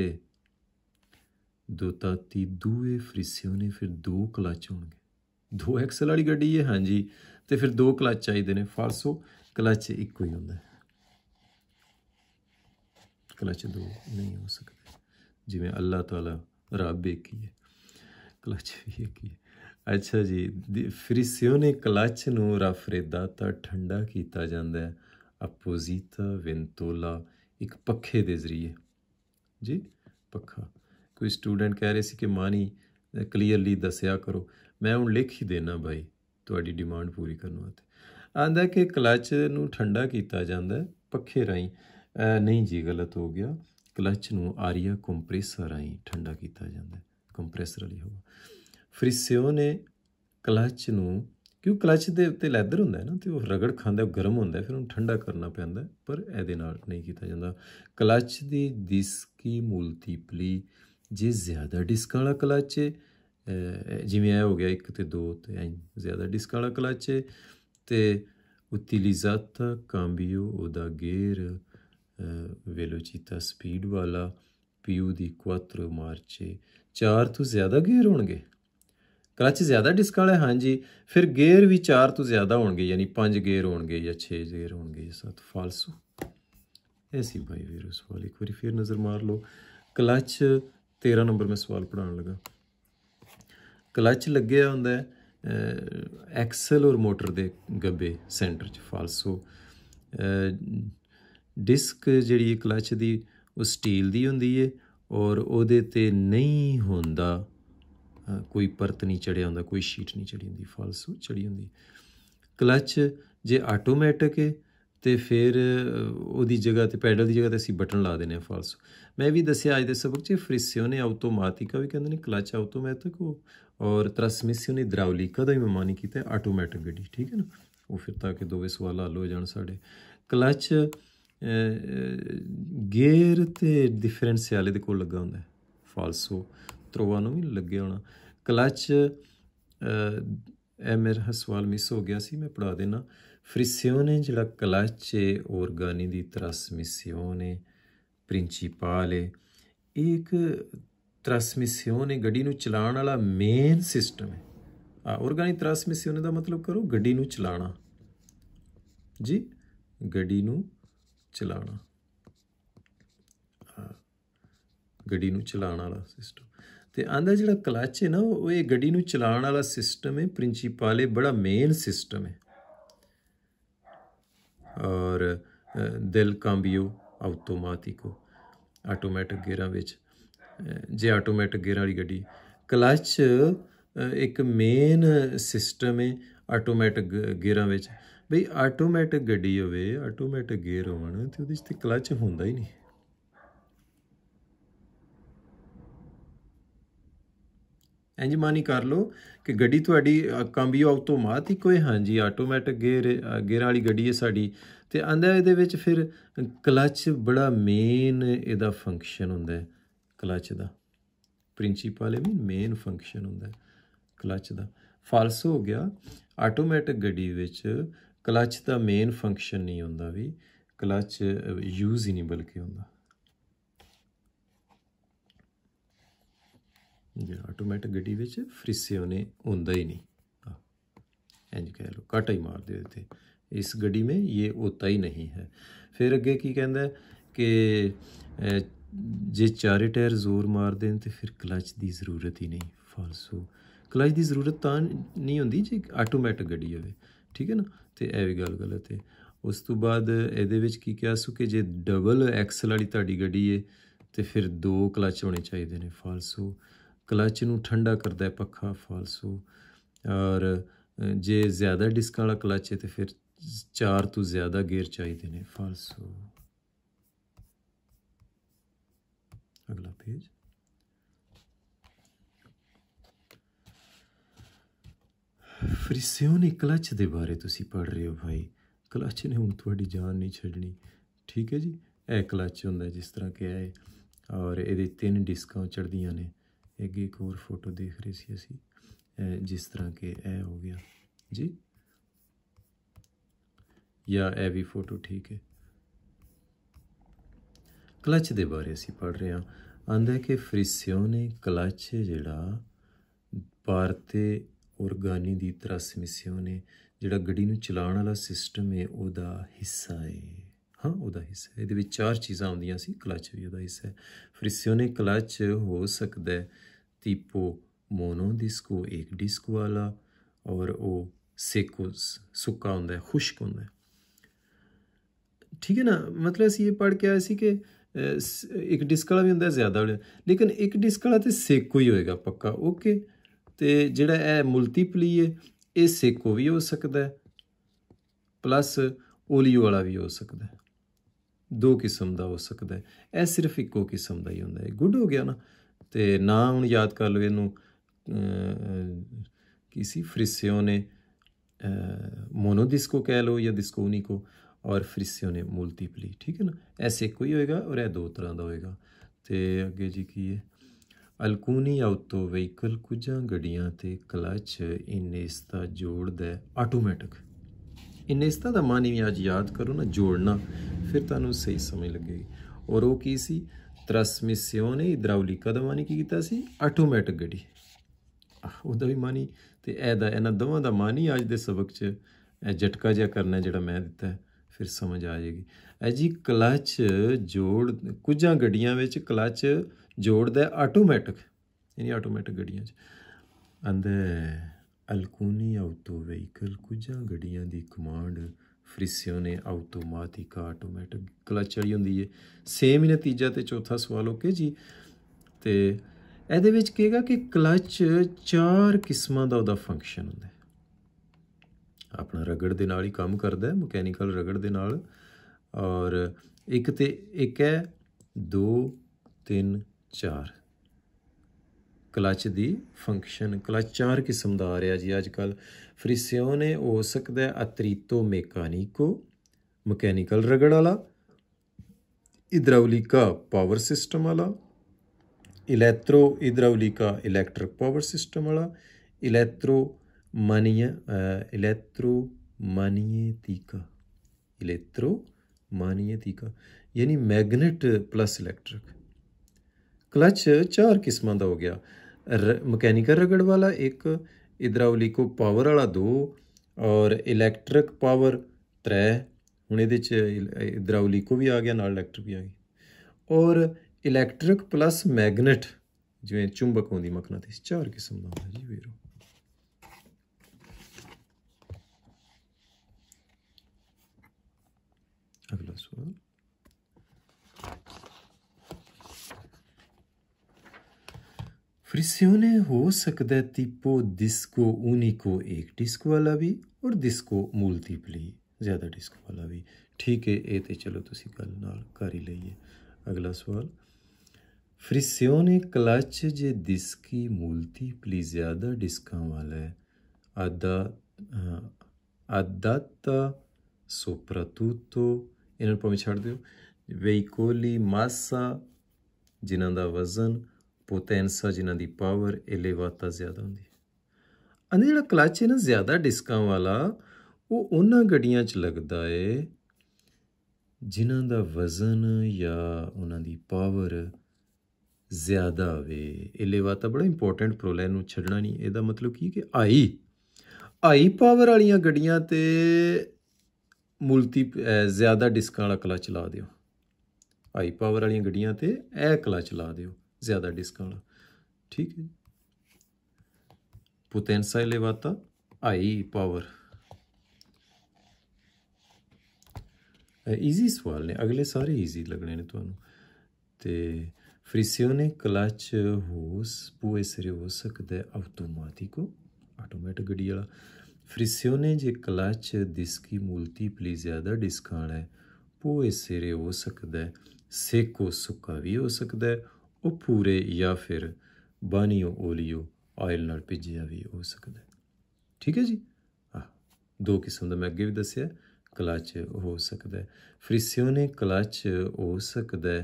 दो ताती ਦੂਏ ਫ੍ਰੀਸੀਓ ਨੇ ਫਿਰ ਦੋ ਕਲਚ ਹੋਣਗੇ ਦੋ ਐਕਸਲ ਵਾਲੀ ਗੱਡੀ ਹੈ ਹਾਂਜੀ ਤੇ ਫਿਰ ਦੋ ਕਲਚ ਚਾਹੀਦੇ ਨੇ ਫਾਲਸੋ ਕਲਚ ਇੱਕੋ ਹੀ ਹੁੰਦਾ ਕਲਚ ਦੋ ਨਹੀਂ ਹੋ ਸਕਦੇ ਜਿਵੇਂ ਅੱਲਾਹ ਤਾਲਾ ਰੱਬ ਇੱਕ ਹੀ ਹੈ ਕਲਚ ਵੀ ਇੱਕ ਹੀ ਹੈ ਅੱਛਾ ਜੀ ਫ੍ਰੀਸੀਓ ਨੇ ਕਲਚ ਨੂੰ ਰਫਰੇਦਾ ਤਾਂ ਠੰਡਾ ਕੀਤਾ ਜਾਂਦਾ ਹੈ ਅਪੋਜ਼ਿਟ ਵਿੰਤੋਲਾ ਇੱਕ ਪੱਖੇ ਦੇ ਜ਼ਰੀਏ ਜੀ ਪੱਖਾ ਕੋਈ ਸਟੂਡੈਂਟ ਕਹਿ ਰਹੇ ਸੀ ਕਿ ਮਾਨੀ ਕਲੀਅਰਲੀ ਦੱਸਿਆ ਕਰੋ ਮੈਂ ਹੁਣ ਲਿਖ ਹੀ ਦੇਣਾ ਭਾਈ ਤੁਹਾਡੀ ਡਿਮਾਂਡ ਪੂਰੀ ਕਰਨ ਵਾਸਤੇ ਆਂਦਾ ਕਿ ਕਲਚ ਨੂੰ ਠੰਡਾ ਕੀਤਾ ਜਾਂਦਾ ਪੱਖੇ ਰਾਈ ਨਹੀਂ ਜੀ ਗਲਤ ਹੋ ਗਿਆ ਕਲਚ ਨੂੰ ਆਰੀਆ ਕੰਪਰੈਸਰ ਰਾਈ ਠੰਡਾ ਕੀਤਾ ਜਾਂਦਾ ਕੰਪਰੈਸਰ ਲਈ ਹੋਗਾ ਫ੍ਰਿਸਿਓ ਨੇ ਕਲਚ ਨੂੰ ਕਿਉਂ ਕਲਚ ਦੇ ਉੱਤੇ ਲੈਦਰ ਹੁੰਦਾ ਹੈ ਨਾ ਤੇ ਉਹ ਰਗੜ ਖਾਂਦਾ ਉਹ ਗਰਮ ਹੁੰਦਾ ਫਿਰ ਉਹਨੂੰ ਠੰਡਾ ਕਰਨਾ ਪੈਂਦਾ ਪਰ ਇਹਦੇ ਨਾਲ ਨਹੀਂ ਕੀਤਾ ਜਾਂਦਾ ਕਲਚ ਦੀ ਮੂਲਤੀ ਮਲਟੀਪਲੀ ਜੇ ਜ਼ਿਆਦਾ ਡਿਸਕ ਵਾਲਾ ਕਲਚ ਜਿਵੇਂ ਆਇਆ ਹੋ ਗਿਆ ਇੱਕ ਤੇ ਦੋ ਤੇ ਐਂ ਜ਼ਿਆਦਾ ਡਿਸਕ ਵਾਲਾ ਕਲਚ ਤੇ ਉਤਿਲਿਜ਼ਤ ਕਾਂਬੀਓ ਉਹਦਾ ਗੇਰ ਵੇਲੋਚੀਤਾ ਸਪੀਡ ਵਾਲਾ ਪੀਯੂ ਦੀ 4 ਮਾਰਚੇ ਚਾਰ ਤੋਂ ਜ਼ਿਆਦਾ ਗੇਰ ਹੋਣਗੇ ਕਲਚ ਜ਼ਿਆਦਾ ਡਿਸਕ ਵਾਲਾ ਹਾਂਜੀ ਫਿਰ ਗੇਅਰ ਵੀ 4 ਤੋਂ ਜ਼ਿਆਦਾ ਹੋਣਗੇ ਯਾਨੀ 5 ਗੇਅਰ ਹੋਣਗੇ ਜਾਂ 6 ਗੇਅਰ ਹੋਣਗੇ ਸਤ 7 ਫਾਲਸੂ ਐਸੀ ਭਾਈ ਵੀਰਸ ਵਾਲੀ ਇੱਕ ਵਾਰੀ ਫਿਰ ਨਜ਼ਰ ਮਾਰ ਲਓ ਕਲਚ 13 ਨੰਬਰ ਮੈਂ ਸਵਾਲ ਪੜਾਉਣ ਲੱਗਾ ਕਲਚ ਲੱਗਿਆ ਹੁੰਦਾ ਐਕਸਲ ਔਰ ਮੋਟਰ ਦੇ ਗੱਬੇ ਸੈਂਟਰ 'ਚ ਫਾਲਸੂ ਡਿਸਕ ਜਿਹੜੀ ਕਲਚ ਦੀ ਉਹ ਸਟੀਲ ਦੀ ਹੁੰਦੀ ਏ ਔਰ ਉਹਦੇ ਤੇ ਨਹੀਂ ਹੁੰਦਾ ਕੋਈ ਪਰਤ ਨਹੀਂ ਚੜਿਆ ਹੁੰਦਾ ਕੋਈ ਸ਼ੀਟ ਨਹੀਂ ਚੜੀ ਹੁੰਦੀ ਫਾਲਸੂ ਚੜੀ ਹੁੰਦੀ ਕਲਚ ਜੇ ਆਟੋਮੈਟਿਕ ਹੈ ਤੇ ਫਿਰ ਉਹਦੀ ਜਗ੍ਹਾ ਤੇ ਪੈਡਲ ਦੀ ਜਗ੍ਹਾ ਤੇ ਅਸੀਂ ਬਟਨ ਲਾ ਦਿੰਨੇ ਆ ਫਾਲਸ ਮੈਂ ਵੀ ਦੱਸਿਆ ਅੱਜ ਦੇ ਸਬਕ 'ਚ ਫ੍ਰਿਸਿਓਨੇ ਆਟੋਮੈਟਿਕਾ ਵੀ ਕਹਿੰਦੇ ਨੇ ਕਲਚ ਆਟੋਮੈਟਿਕ ਉਹ ਔਰ ਟ੍ਰਾਂਸਮਿਸਿਓਨੇ ਦਰਾਵਲੀਕਾ ਦਾ ਹੀ ਮਾਨੀ ਕੀਤਾ ਆਟੋਮੈਟਿਕ ਗੱਡੀ ਠੀਕ ਹੈ ਨਾ ਉਹ ਫਿਰ ਤਾਂ ਕਿ ਦੋਵੇਂ ਸਵਾਲ ਹੱਲ ਹੋ ਜਾਣ ਸਾਡੇ ਕਲਚ ਗੇਅਰ ਤੇ ਡਿਫਰੈਂਸ਼ੀਅਲ ਦੇ ਕੋਲ ਲੱਗਾ ਹੁੰਦਾ ਫਾਲਸੋ ਧਰੋਆ ਨੂੰ ਵੀ ਲੱਗੇ ਹੋਣਾ ਕਲਚ ਅ ਐਮਰ ਹਸਵਾਲ ਮਿਸ ਹੋ ਗਿਆ ਸੀ ਮੈਂ ਪੜਾ ਦੇਣਾ ਨੇ ਜਿਹੜਾ ਕਲਚ ਹੈ ਔਰਗਾਨੀ ਦੀ ਟ੍ਰਾਂਸਮਿਸਿਓਨੇ ਪ੍ਰਿੰਸੀਪਲ ਹੈ ਇੱਕ ਨੇ ਗੱਡੀ ਨੂੰ ਚਲਾਉਣ ਵਾਲਾ ਮੇਨ ਸਿਸਟਮ ਹੈ ਆ ਔਰਗਾਨੀ ਟ੍ਰਾਂਸਮਿਸਿਓਨੇ ਦਾ ਮਤਲਬ ਕਰੋ ਗੱਡੀ ਨੂੰ ਚਲਾਉਣਾ ਜੀ ਗੱਡੀ ਨੂੰ ਚਲਾਉਣਾ ਗੱਡੀ ਨੂੰ ਚਲਾਉਣ ਵਾਲਾ ਸਿਸਟਮ ਤੇ ਆਂਦਾ ਜਿਹੜਾ ਕਲੱਚ ਹੈ ਨਾ ਉਹ ਇਹ ਗੱਡੀ ਨੂੰ ਚਲਾਉਣ ਵਾਲਾ ਸਿਸਟਮ ਹੈ ਪ੍ਰਿੰਸੀਪਲ ਹੈ ਬੜਾ ਮੇਨ ਸਿਸਟਮ ਹੈ ਔਰ ਦਿਲ ਕੰਬਿਓ ਆਟੋਮੈਟਿਕੋ ਆਟੋਮੈਟਿਕ ਗੇਅਰਾਂ ਵਿੱਚ ਜੇ ਆਟੋਮੈਟਿਕ ਗੇਅਰ ਵਾਲੀ ਗੱਡੀ ਕਲੱਚ ਇੱਕ ਮੇਨ ਸਿਸਟਮ ਹੈ ਆਟੋਮੈਟਿਕ ਗੇਅਰਾਂ ਵਿੱਚ ਬਈ ਆਟੋਮੈਟਿਕ ਗੱਡੀ ਹੋਵੇ ਆਟੋਮੈਟਿਕ ਗੇਅਰ ਹੋਣ ਤੇ ਉਹਦੇ ਵਿੱਚ ਤੇ ਕਲੱਚ ਹੁੰਦਾ ਹੀ ਨਹੀਂ ਇੰਜ ਮਾਨੀ ਕਰ ਲਓ ਕਿ ਗੱਡੀ ਤੁਹਾਡੀ ਕਾਂਬੀਓ ਆਟੋਮੈਟਿਕ ਹੀ ਕੋਈ ਹਾਂਜੀ ਆਟੋਮੈਟਿਕ ਗੇਅਰ ਗੇਅਰ ਵਾਲੀ ਗੱਡੀ ਹੈ ਸਾਡੀ ਤੇ ਆਂਦਾ ਇਹਦੇ ਵਿੱਚ ਫਿਰ ਕਲਚ ਬੜਾ ਮੇਨ ਇਹਦਾ ਫੰਕਸ਼ਨ ਹੁੰਦਾ ਹੈ ਕਲਚ ਦਾ ਪ੍ਰਿੰਸੀਪਲ ਹੈ ਮੇਨ ਫੰਕਸ਼ਨ ਹੁੰਦਾ ਹੈ ਕਲਚ ਦਾ ਫਾਲਸ ਹੋ ਗਿਆ ਆਟੋਮੈਟਿਕ ਗੱਡੀ ਵਿੱਚ ਕਲਚ ਦਾ ਮੇਨ ਫੰਕਸ਼ਨ ਨਹੀਂ ਹੁੰਦਾ ਵੀ ਕਲਚ ਯੂਜ਼ ਹੀ ਨਹੀਂ ਬਲਕਿ ਹੁੰਦਾ ਜੇ ਆਟੋਮੈਟਿਕ ਗੱਡੀ ਵਿੱਚ ਫ੍ਰਿਸੇ ਨੇ ਹੁੰਦਾ ਹੀ ਨਹੀਂ ਇੰਜ ਕਹਿ ਲੋ ਕਾਟਾ ਹੀ ਮਾਰ ਦੇ ਤੇ ਗੱਡੀ ਮੇ ਇਹ ये ਹੀ ਨਹੀਂ ਹੈ ਫਿਰ ਅੱਗੇ ਕੀ ਕਹਿੰਦਾ ਕਿ ਜੇ ਚਾਰੇ ਟਾਇਰ ਜ਼ੋਰ ਮਾਰ ਦੇਣ ਤੇ ਫਿਰ ਕਲਚ ਦੀ ਜ਼ਰੂਰਤ ਹੀ ਨਹੀਂ ਫਾਲਸੋ ਕਲਚ ਦੀ ਜ਼ਰੂਰਤ ਤਾਂ ਨਹੀਂ ਹੁੰਦੀ ਜੇ ਆਟੋਮੈਟਿਕ ਗੱਡੀ ਹੋਵੇ ਠੀਕ ਹੈ ਨਾ ਤੇ ਇਹ ਵੀ ਗੱਲ ਗਲਤ ਹੈ ਉਸ ਤੋਂ ਬਾਅਦ ਇਹਦੇ ਵਿੱਚ ਕੀ ਕਿਹਾ ਸੂ ਕਿ ਜੇ ਡਬਲ ਐਕਸਲ ਵਾਲੀ ਤੁਹਾਡੀ ਗੱਡੀ ਹੈ ਤੇ ਫਿਰ ਦੋ ਕਲਚ ਹੋਣੇ ਚਾਹੀਦੇ ਨੇ ਫਾਲਸੂ ਕਲਚ ਨੂੰ ਠੰਡਾ ਕਰਦਾ ਹੈ ਪੱਖਾ ਫਾਲਸੂ ਔਰ ਜੇ ਜ਼ਿਆਦਾ ਡਿਸਕ ਵਾਲਾ ਕਲਚ ਹੈ ਤੇ ਫਿਰ ਚਾਰ ਤੋਂ ਜ਼ਿਆਦਾ ਗੇਅਰ ਚਾਹੀਦੇ ਨੇ ਫਾਲਸੂ ਅਗਲਾ ਪੇਜ ਫ੍ਰਿਸਿਓਨ ਕਲਚ ਦੇ ਬਾਰੇ ਤੁਸੀਂ ਪੜ ਰਹੇ ਹੋ ਭਾਈ ਕਲਚ ਨੇ ਹੁਣ ਤੁਹਾਡੀ ਜਾਨ ਨਹੀਂ ਛੱਡਣੀ ਠੀਕ ਹੈ ਜੀ ਇਹ ਕਲਚ ਹੁੰਦਾ ਜਿਸ ਤਰ੍ਹਾਂ ਕਿ ਹੈ ਔਰ ਇਹਦੇ ਤਿੰਨ ਡਿਸਕਾਂ ਚੜਦੀਆਂ ਨੇ ਅੱਗੇ ਇੱਕ ਹੋਰ ਫੋਟੋ ਦੇਖ ਰਹੇ ਸੀ ਅਸੀਂ ਜਿਸ ਤਰ੍ਹਾਂ ਕਿ ਇਹ ਹੋ ਗਿਆ ਜੀ ਯਾ ਇਹ ਵੀ ਫੋਟੋ ਠੀਕ ਹੈ ਕਲਚ ਦੇ ਬਾਰੇ ਅਸੀਂ ਪੜ ਰਹੇ ਹਾਂ ਆਂਦਾ ਕਿ ਨੇ ਕਲਚ ਜਿਹੜਾ ਭਾਰਤੇ ਔਰਗਾਨੀ ਦੀ ਤਰ੍ਹਾਂ ਨੇ ਜਿਹੜਾ ਗੱਡੀ ਨੂੰ ਚਲਾਉਣ ਵਾਲਾ ਸਿਸਟਮ ਹੈ ਉਹਦਾ ਹਿੱਸਾ ਹੈ ਹਾਂ ਉਹਦਾ ਹਿੱਸਾ ਇਹਦੇ ਵਿੱਚ ਚਾਰ ਚੀਜ਼ਾਂ ਆਉਂਦੀਆਂ ਸੀ ਕਲਚ ਵੀ ਉਹਦਾ ਹਿੱਸਾ ਹੈ ਨੇ ਕਲਚ ਹੋ ਸਕਦਾ ਹੈ tipo monodisco, ਇੱਕ ਡਿਸਕ ਵਾਲਾ ਔਰ ਉਹ ਸੇਕੋ ਸੁੱਕਾ ਹੁੰਦਾ ਹੈ ਖੁਸ਼ਕ ਹੁੰਦਾ ਹੈ ਠੀਕ ਹੈ ਨਾ ਮਤਲਬ ਅਸੀਂ ਇਹ ਪੜ ਕੇ ਆਏ ਸੀ ਕਿ ਇੱਕ ਡਿਸਕ ਵਾਲਾ ਵੀ ਹੁੰਦਾ ਜ਼ਿਆਦਾ ਵਾਲਾ ਲੇਕਿਨ ਇੱਕ ਡਿਸਕ ਵਾਲਾ ਤੇ ਸੇਕੋ ਹੀ ਹੋਏਗਾ ਪੱਕਾ ਓਕੇ ਤੇ ਜਿਹੜਾ ਇਹ ਮਲਟੀਪਲੀ ਹੈ ਇਹ ਸੇਕੋ ਵੀ ਹੋ ਸਕਦਾ ਹੈ ਪਲੱਸ ਓਲੀਓ ਵਾਲਾ ਵੀ ਹੋ ਸਕਦਾ ਹੈ ਦੋ ਕਿਸਮ ਦਾ ਹੋ ਸਕਦਾ ਹੈ ਇਹ ਸਿਰਫ ਇੱਕੋ ਕਿਸਮ ਦਾ ਹੀ ਹੁੰਦਾ ਹੈ ਗੁੱਡ ਹੋ ਗਿਆ ਨਾ ਤੇ ਨਾ ਹੁਣ ਯਾਦ ਕਰ ਲਵੇ ਇਹਨੂੰ ਕਿਸੇ ਫ੍ਰਿਸਿਓ ਨੇ ਮੋਨੋਡਿਸਕੋ ਕਹ ਲੋ ਜਾਂ ਡਿਸਕੋਨੀ ਕੋ ਔਰ ਫ੍ਰਿਸਿਓ ਨੇ ਮਲਟੀਪਲੀ ਠੀਕ ਹੈ ਨਾ ਐਸੇ ਕੋਈ ਹੋਏਗਾ ਔਰ ਇਹ ਦੋ ਤਰ੍ਹਾਂ ਦਾ ਹੋਏਗਾ ਤੇ ਅੱਗੇ ਜੀ ਕੀ ਹੈ ਅਲਕੂਨੀ ਆਟੋ ਵਹੀਕਲ ਕੁਝਾਂ ਗੱਡੀਆਂ ਤੇ ਕਲਚ ਇਨੇਸਤਾ ਜੋੜਦਾ ਆਟੋਮੈਟਿਕ ਇਨੇਸਤਾ ਦਾ ਮਾਨੀ ਵੀ ਅੱਜ ਯਾਦ ਕਰੋ ਨਾ ਜੋੜਨਾ ਫਿਰ ਤੁਹਾਨੂੰ ਸਹੀ ਸਮਝ ਲੱਗੇਗੀ ਔਰ ਉਹ ਕੀ ਸੀ ਟ੍ਰਾਂਸਮਿਸ਼ਨ ਹਿਦਰਾਉਲਿਕਾ ਦਾ ਮਾਨੀ ਕੀ ਕੀਤਾ ਸੀ ਆਟੋਮੈਟਿਕ ਗੱਡੀ ਉਹਦਾ ਵੀ ਮਾਨੀ ਤੇ ਇਹ ਦਾ ਇਹਨਾਂ ਦੋਵਾਂ ਦਾ ਮਾਨੀ ਅੱਜ ਦੇ ਸਬਕ 'ਚ ਇਹ ਜਟਕਾ ਜਿਹਾ ਕਰਨਾ ਜਿਹੜਾ ਮੈਂ ਦਿੱਤਾ ਫਿਰ ਸਮਝ ਆ ਜਾਏਗੀ ਐ ਜੀ ਕਲਚ ਜੋੜ ਕੁਝਾਂ ਗੱਡੀਆਂ ਵਿੱਚ ਕਲਚ ਜੋੜਦਾ ਆਟੋਮੈਟਿਕ ਯਾਨੀ ਆਟੋਮੈਟਿਕ ਗੱਡੀਆਂ 'ਚ ਅੰਦੇ ਅਲਕੂਨੀ ਆਟੋ ਵਹੀਕਲ ਕੁਝਾਂ ਗੱਡੀਆਂ ਦੀ ਕਮਾਂਡ ਫ੍ਰਿਕਸਿਓਨੇ ਆਟੋਮੈਟਿਕਾ ਆਟੋਮੈਟਿਕ ਕਲਚ ਵਾਲੀ ਹੁੰਦੀ ਹੈ ਸੇਮ ਹੀ ਨਤੀਜਾ ਤੇ ਚੌਥਾ ਸਵਾਲ ਓਕੇ ਜੀ ਤੇ ਇਹਦੇ ਵਿੱਚ ਕਹੇਗਾ ਕਿ ਕਲਚ ਚਾਰ ਕਿਸਮਾਂ ਦਾ ਉਹਦਾ ਫੰਕਸ਼ਨ ਹੁੰਦਾ ਹੈ ਆਪਣਾ ਰਗੜ ਦੇ ਨਾਲ ਹੀ ਕੰਮ ਕਰਦਾ ਹੈ ਮਕੈਨੀਕਲ ਰਗੜ ਦੇ ਨਾਲ ਔਰ ਇੱਕ ਤੇ ਇੱਕ ਹੈ 2 3 4 ਕਲਚ ਦੀ ਫੰਕਸ਼ਨ ਕਲਚ ਚਾਰ ਕਿਸਮ ਦਾ ਆ ਰਿਹਾ ਜੀ ਅੱਜ ਕੱਲ ਨੇ ਹੋ ਸਕਦਾ ਅਤਰੀਤੋ ਮੈਕਾਨਿਕੋ ਮਕੈਨੀਕਲ ਰਗੜ ਵਾਲਾ ਇਦਰਾਉਲਿਕਾ ਪਾਵਰ ਸਿਸਟਮ ਵਾਲਾ ਇਲੈਕਟ੍ਰੋ ਇਦਰਾਉਲਿਕਾ ਇਲੈਕਟ੍ਰਿਕ ਪਾਵਰ ਸਿਸਟਮ ਵਾਲਾ ਇਲੈਕਟ੍ਰੋ ਮਨੀ ਇਲੈਕਟ੍ਰੋ ਮਾਨੀਏਤਿਕਾ ਇਲੈਕਟ੍ਰੋ ਮਾਨੀਏਤਿਕਾ ਯਾਨੀ ਮੈਗਨੇਟ ਪਲੱਸ ਇਲੈਕਟ੍ਰਿਕ ਕਲਚ ਚਾਰ ਕਿਸਮਾਂ ਦਾ ਹੋ ਗਿਆ मैकेनिकल ਰਗੜ ਵਾਲਾ ਇੱਕ इधरा लिखो पावर वाला दो ਔਰ ਇਲੈਕਟ੍ਰਿਕ ਪਾਵਰ 3 ਹੁਣ ਇਹਦੇ ਚ ਇਦਰਾਉਲਿਕੋ ਵੀ ਆ ਗਿਆ ਨਾਲ ਇਲੈਕਟ੍ਰਿਕ ਵੀ ਆ ਗਈ ਔਰ ਇਲੈਕਟ੍ਰਿਕ ਪਲੱਸ ਮੈਗਨੇਟ ਜਿਵੇਂ ਚੁੰਬਕ ਹੁੰਦੀ ਮਕਨਾਤੀਸ ਚਾਰ ਕਿਸਮ ਦਾ ਹੁੰਦਾ ਜੀ ਵੀਰੋ ਅਗਲਾ ਸਵਾਲ फ्रिसियोने ਹੋ ਸਕਦਾ है तिपो ਡਿਸਕੋ ਉਨੀਕੋ ਇੱਕ ਡਿਸਕ ਵਾਲਾ ਵੀ और ਡਿਸਕੋ ਮਲਟੀਪਲੀ ਜ਼ਿਆਦਾ ਡਿਸਕੋ ਵਾਲਾ ਵੀ ਠੀਕ ਹੈ ਇਹ ਤੇ ਚਲੋ ਤੁਸੀਂ ਗੱਲ ਨਾਲ ਕਰ ਹੀ ਲਈਏ ਅਗਲਾ ਸਵਾਲ ਫ੍ਰਿਸਿਓਨੇ ਕਲਚ ਜੇ ਡਿਸਕੀ ਮੂਲਤੀ ਪਲੀ ਜ਼ਿਆਦਾ ਡਿਸਕਾਂ ਵਾਲਾ ਹੈ ਅਦਾ adatta soprattutto ਇਹਨਾਂ ਨੂੰ ਭਾਵੇਂ ਦਿਓ ਵੇਈਕੋਲੀ ਮਾਸਾ ਜਿਨ੍ਹਾਂ ਦਾ ਵਜ਼ਨ ਪੋਟੈਂਸਾ ਜਿਨ੍ਹਾਂ ਦੀ ਪਾਵਰ ਇਲੇਵਾਤਾ ਜ਼ਿਆਦਾ ਹੁੰਦੀ ਅੰਦਰ ਜਿਹੜਾ ਕਲਚ ਹੈ ਨਾ ਜ਼ਿਆਦਾ ਡਿਸਕਾਂ ਵਾਲਾ ਉਹ ਉਹਨਾਂ ਗੱਡੀਆਂ 'ਚ ਲੱਗਦਾ ਏ ਜਿਨ੍ਹਾਂ ਦਾ ਵਜ਼ਨ ਜਾਂ ਉਹਨਾਂ ਦੀ ਪਾਵਰ ਜ਼ਿਆਦਾ ਵੇ ਇਲੇਵਾਤਾ ਬੜਾ ਇੰਪੋਰਟੈਂਟ ਪ੍ਰੋਬਲਮ ਨੂੰ ਛੱਡਣਾ ਨਹੀਂ ਇਹਦਾ ਮਤਲਬ ਕੀ ਕਿ ਆਈ ਆਈ ਪਾਵਰ ਵਾਲੀਆਂ ਗੱਡੀਆਂ ਤੇ ਮਲਟੀ ਜ਼ਿਆਦਾ ਡਿਸਕਾਂ ਵਾਲਾ ਕਲਚ ਲਾ ਦਿਓ ਆਈ ਪਾਵਰ ਵਾਲੀਆਂ ਗੱਡੀਆਂ ਤੇ ਇਹ ਕਲਚ ਲਾ ਦਿਓ ਜ਼ਿਆਦਾ डिस्काउंट ਠੀਕ ਹੈ ਪੋਟੈਂਸ਼ੀਅਲ लेवाता ਆਈ ਪਾਵਰ ਇਜ਼ੀ ਸਵਾਲ ਨੇ ਅਗਲੇ ਸਾਰੇ ਇਜ਼ੀ ਲੱਗਣੇ ਨੇ ਤੁਹਾਨੂੰ ਤੇ ਫ੍ਰਿਸੀਓਨੇ ਕਲਚ ਹੋਸ ਪੂਏ ਸਰੇ ਹੋ ਸਕਦਾ ਆਟੋਮੈਟਿਕੋ ਆਟੋਮੈਟਿਕ ਗੱਡੀ ਵਾਲਾ ਫ੍ਰਿਸੀਓਨੇ ਜੇ ਕਲਚ ਦਿਸਕੀ ਮੂਲਤੀ ਪਲੀਜ਼ ਜ਼ਿਆਦਾ ਡਿਸਕਾਣ ਹੈ ਪੂਏ ਸਰੇ ਹੋ ਸਕਦਾ ਸੇਕੋ ਸੁੱਕਾ ਵੀ ਹੋ ਸਕਦਾ ਉਹ ਪੂਰੇ ਜਾਂ ਫਿਰ ਬਾਨੀਓ ਓਲੀਓ ਆਇਲ ਨਾਲ ਭਿੱਜਿਆ ਵੀ ਹੋ ਸਕਦਾ ਠੀਕ ਹੈ ਜੀ ਆ ਦੋ ਕਿਸਮ ਦਾ ਮੈਂ ਅੱਗੇ ਵੀ ਦੱਸਿਆ ਕਲਚ ਹੋ ਸਕਦਾ ਫ੍ਰਿਸਿਓਨੇ ਕਲਚ ਹੋ ਸਕਦਾ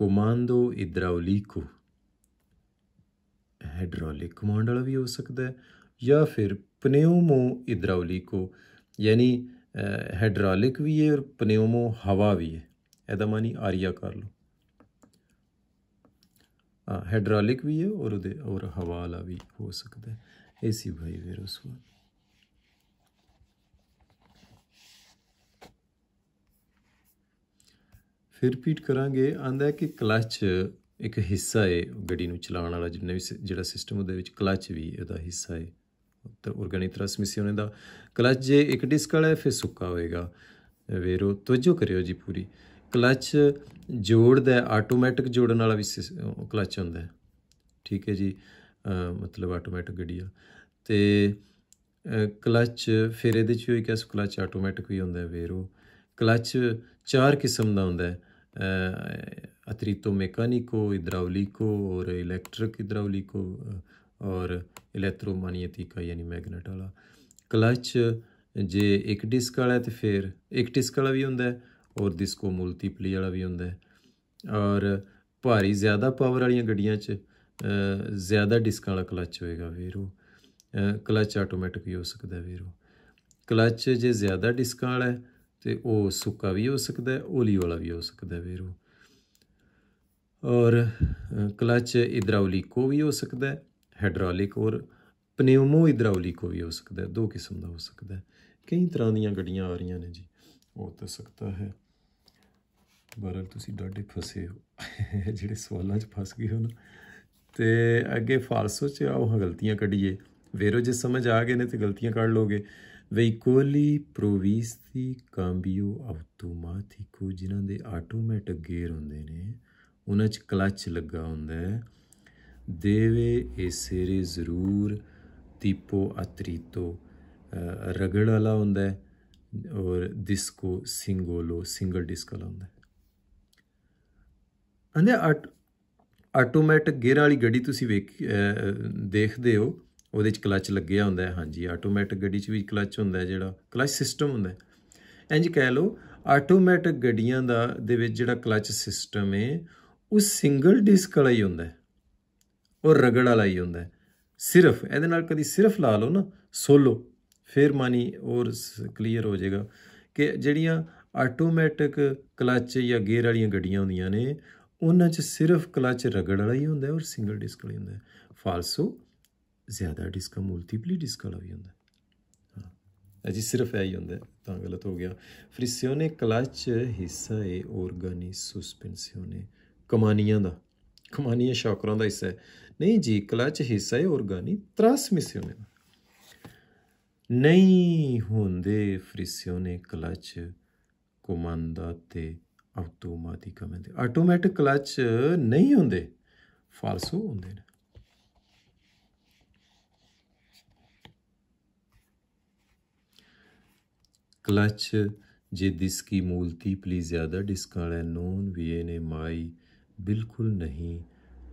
ਕਮਾਂਡੋ ਇਦਰਾਉਲਿਕੋ ਹਾਈਡ੍ਰੋਲਿਕ ਕਮਾਂਡ ਵਾਲਾ ਵੀ ਹੋ ਸਕਦਾ ਜਾਂ ਫਿਰ ਪਨਿਊਮੋ ਇਦਰਾਉਲਿਕੋ ਯਾਨੀ ਹਾਈਡ੍ਰੋਲਿਕ ਵੀ ਹੈ ਔਰ ਪਨਿਊਮੋ ਹਵਾ ਵੀ ਹੈ ਇਹਦਾ ਮਾਨੀ ਆਰੀਆ ਕਰ ਲਓ ਹਾਈਡ੍ਰੋਲਿਕ ਵੀ ਹੈ ਔਰ ਉਹਦੇ ਔਰ ਹਵਾ ਵਾਲਾ ਵੀ ਹੋ ਸਕਦਾ ਹੈ ਐਸੀ ਭਾਈ ਫਿਰ ਉਸ ਸਵਾਲ ਫਿਰ ਰਿਪੀਟ ਕਰਾਂਗੇ ਆਂਦਾ ਕਿ ਕਲਚ ਇੱਕ ਹਿੱਸਾ ਹੈ ਗੱਡੀ ਨੂੰ ਚਲਾਉਣ ਵਾਲਾ ਜਿੰਨੇ ਵੀ ਜਿਹੜਾ ਸਿਸਟਮ ਉਹਦੇ ਵਿੱਚ ਕਲਚ ਵੀ ਇਹਦਾ ਹਿੱਸਾ ਹੈ ਤਾਂ ਔਰਗੈਨਿਕ ਟ੍ਰਾਂਸਮਿਸ਼ਨ ਦਾ ਕਲਚ ਜੇ ਇੱਕ ਡਿਸਕ ਹੈ ਫਿਰ ਸੁੱਕਾ ਹੋਏਗਾ ਵੇਰੋ ਤਵਜੋ ਕਰਿਓ ਜੀ ਪੂਰੀ ਕਲਚ ਜੋੜਦਾ ਆਟੋਮੈਟਿਕ ਜੋੜਨ ਵਾਲਾ ਵੀ ਕਲਚ ਹੁੰਦਾ ਹੈ ਠੀਕ ਹੈ ਜੀ ਮਤਲਬ ਆਟੋਮੈਟਿਕ ਗੱਡੀ ਆ ਤੇ ਕਲਚ ਫਿਰ ਇਹਦੇ ਚ ਹੋਈ ਕਿਸ ਕਲਚ ਆਟੋਮੈਟਿਕ ਵੀ ਹੁੰਦਾ ਹੈ ਵੇਰੋ ਕਲਚ ਚਾਰ ਕਿਸਮ ਦਾ ਹੁੰਦਾ ਹੈ ਅਤਰੀਤੋ ਮੈਕੈਨਿਕੋ ਹਿਦਰਾਉਲਿਕੋ ਔਰ ਇਲੈਕਟ੍ਰਿਕ ਹਿਦਰਾਉਲਿਕੋ ਔਰ ਇਲੈਕਟ੍ਰੋਮੈਗਨੈਟਿਕ ਯਾਨੀ ਮੈਗਨੇਟ ਵਾਲਾ ਕਲਚ ਜੇ ਇੱਕ ਡਿਸਕ ਵਾਲਾ ਤੇ ਫਿਰ ਇੱਕ ਡਿਸਕ ਵਾਲਾ ਵੀ ਹੁੰਦਾ ਹੈ ਔਰ ਡਿਸਕੋ ਮਲਟੀਪਲੀ ਵਾਲਾ ਵੀ ਹੁੰਦਾ ਹੈ ਔਰ ਭਾਰੀ ਜ਼ਿਆਦਾ ਪਾਵਰ ਵਾਲੀਆਂ ਗੱਡੀਆਂ 'ਚ ਜ਼ਿਆਦਾ ਡਿਸਕਾਂ ਵਾਲਾ ਕਲਚ ਹੋਏਗਾ ਵੀਰੋ ਕਲਚ ਆਟੋਮੈਟਿਕ ਵੀ ਹੋ ਸਕਦਾ ਵੀਰੋ ਕਲਚ ਜੇ ਜ਼ਿਆਦਾ ਡਿਸਕਾਂ ਵਾਲਾ ਹੈ ਤੇ ਉਹ ਸੁੱਕਾ ਵੀ ਹੋ ਸਕਦਾ ਓਲੀ ਵਾਲਾ ਵੀ ਹੋ ਸਕਦਾ ਵੀਰੋ ਔਰ ਕਲਚ ਇਦਰਾਉਲਿਕੋ ਵੀ ਹੋ ਸਕਦਾ ਹੈ ਹਾਈਡ੍ਰੋਲਿਕ ਔਰ ਪਨਿਊਮੋ ਇਦਰਾਉਲਿਕੋ ਵੀ ਹੋ ਸਕਦਾ ਹੈ ਦੋ ਕਿਸਮ ਦਾ ਹੋ ਸਕਦਾ ਹੈ ਕਈ ਤਰ੍ਹਾਂ ਦੀਆਂ ਗੱਡੀਆਂ ਆ ਰਹੀਆਂ ਨੇ ਜੀ ਹੋ ਤਾਂ ਸਕਦਾ ਹੈ ਬਹਰਲ ਤੁਸੀਂ ਡਾਡੇ ਫਸੇ ਹੋ ਜਿਹੜੇ ਸਵਾਲਾਂ 'ਚ ਫਸ ਗਏ ਹੋ ਨਾ ਤੇ ਅੱਗੇ ਫਾਲਸੋ 'ਚ ਆਓ ਗਲਤੀਆਂ ਕੱਢੀਏ ਵੇਰੋ ਜੇ ਸਮਝ ਆ ਗਏ ਨੇ ਤੇ ਗਲਤੀਆਂ ਕੱਢ ਲੋਗੇ ਕੋਲੀ ਪ੍ਰੋਵੀਸਤੀ ਕੰਬਿਓ ਆਟੋਮੈਟਿਕੋ ਜਿਨ੍ਹਾਂ ਦੇ ਆਟੋਮੈਟਿਕ ਗੇਅਰ ਹੁੰਦੇ ਨੇ ਉਹਨਾਂ 'ਚ ਕਲੱਚ ਲੱਗਾ ਹੁੰਦਾ ਹੈ ਦੇਵੇ ਇਸੇਰੇ ਜ਼ਰੂਰ ਦੀਪੋ ਅਤਰੀਤੋ ਰਗੜ ਵਾਲਾ ਹੁੰਦਾ ਹੈ ਔਰ ਡਿਸਕੋ ਸਿੰਗੋਲੋ ਸਿੰਗਲ ਡਿਸਕ ਵਾਲਾ ਹੁੰਦਾ ਅੰਦੇ ਆਟੋਮੈਟਿਕ ਗੇਅਰ ਵਾਲੀ ਗੱਡੀ ਤੁਸੀਂ ਵੇਖ ਦੇਖਦੇ ਹੋ ਉਹਦੇ ਚ ਕਲੱਚ ਲੱਗਿਆ ਹੁੰਦਾ ਹੈ ਹਾਂਜੀ ਆਟੋਮੈਟਿਕ ਗੱਡੀ ਚ ਵੀ ਕਲੱਚ ਹੁੰਦਾ ਹੈ ਜਿਹੜਾ ਕਲੱਚ ਸਿਸਟਮ ਹੁੰਦਾ ਹੈ ਇੰਜ ਕਹਿ ਲਓ ਆਟੋਮੈਟਿਕ ਗੱਡੀਆਂ ਦਾ ਦੇ ਵਿੱਚ ਜਿਹੜਾ ਕਲੱਚ ਸਿਸਟਮ ਹੈ ਉਹ ਸਿੰਗਲ ਡਿਸਕ ਵਾਲਾ ਹੀ ਹੁੰਦਾ ਹੈ ਉਹ ਰਗੜ ਵਾਲਾ ਹੀ ਹੁੰਦਾ ਹੈ ਸਿਰਫ ਇਹਦੇ ਨਾਲ ਕਦੀ ਸਿਰਫ ਲਾ ਲਓ ਨਾ ਸੋਲੋ ਫਿਰ ਮਾਨੀ ਔਰ ਕਲੀਅਰ ਹੋ ਜਾਏਗਾ ਕਿ ਜਿਹੜੀਆਂ ਆਟੋਮੈਟਿਕ ਕਲੱਚ ਜਾਂ ਗੇਅਰ ਵਾਲੀਆਂ ਗੱਡੀਆਂ ਹੁੰਦੀਆਂ ਨੇ ਉਹਨਾਂ 'ਚ ਸਿਰਫ ਕਲਚ ਰਗੜ ਵਾਲਾ ਹੀ ਹੁੰਦਾ ਔਰ ਸਿੰਗਲ ਡਿਸਕ ਵਾਲਾ ਹੁੰਦਾ ਫਾਲਸੋ ਜ਼ਿਆਦਾ ਦਾ ਮਲਟੀਪਲੀ ਡਿਸਕ ਵਾਲਾ ਵੀ ਹੁੰਦਾ ਅਜੀ ਸਿਰਫ ਇਹ ਹੀ ਹੁੰਦਾ ਤਾਂ ਗਲਤ ਹੋ ਗਿਆ ਫ੍ਰਿਸਿਓਨੇ ਕਲਚ ਹਿੱਸਾ ਹੈ ਔਰਗਨੀ ਸੁਸਪੈਂਸਿਓਨੇ ਕਮਾਨੀਆਂ ਦਾ ਕਮਾਨੀਆਂ ਸ਼ੌਕਰਾਂ ਦਾ ਹਿੱਸਾ ਹੈ ਨਹੀਂ ਜੀ ਕਲਚ ਹਿੱਸਾ ਹੈ ਔਰਗਨੀ ਟ੍ਰਾਂਸਮਿਸਿਓਨੇ ਨਹੀਂ ਹੁੰਦੇ ਫ੍ਰਿਸਿਓਨੇ ਕਲਚ ਕਮਾਂਦਾ ਤੇ ਆਟੋਮੈਟਿਕਮੈਂਟ ਆਟੋਮੈਟਿਕ ਕਲਚ ਨਹੀਂ ਹੁੰਦੇ ਫਾਲਸੂ ਹੁੰਦੇ ਨੇ ਕਲਚ ਜੇ ਦਿਸ ਕੀ ਮੂਲਤੀ ਪਲੀਜ਼ ਜ਼ਿਆਦਾ ਡਿਸਕਾਂ ਲੈ ਨੋਨ ਵੀ ਐਨ ਨੇ ਮਾਈ ਬਿਲਕੁਲ ਨਹੀਂ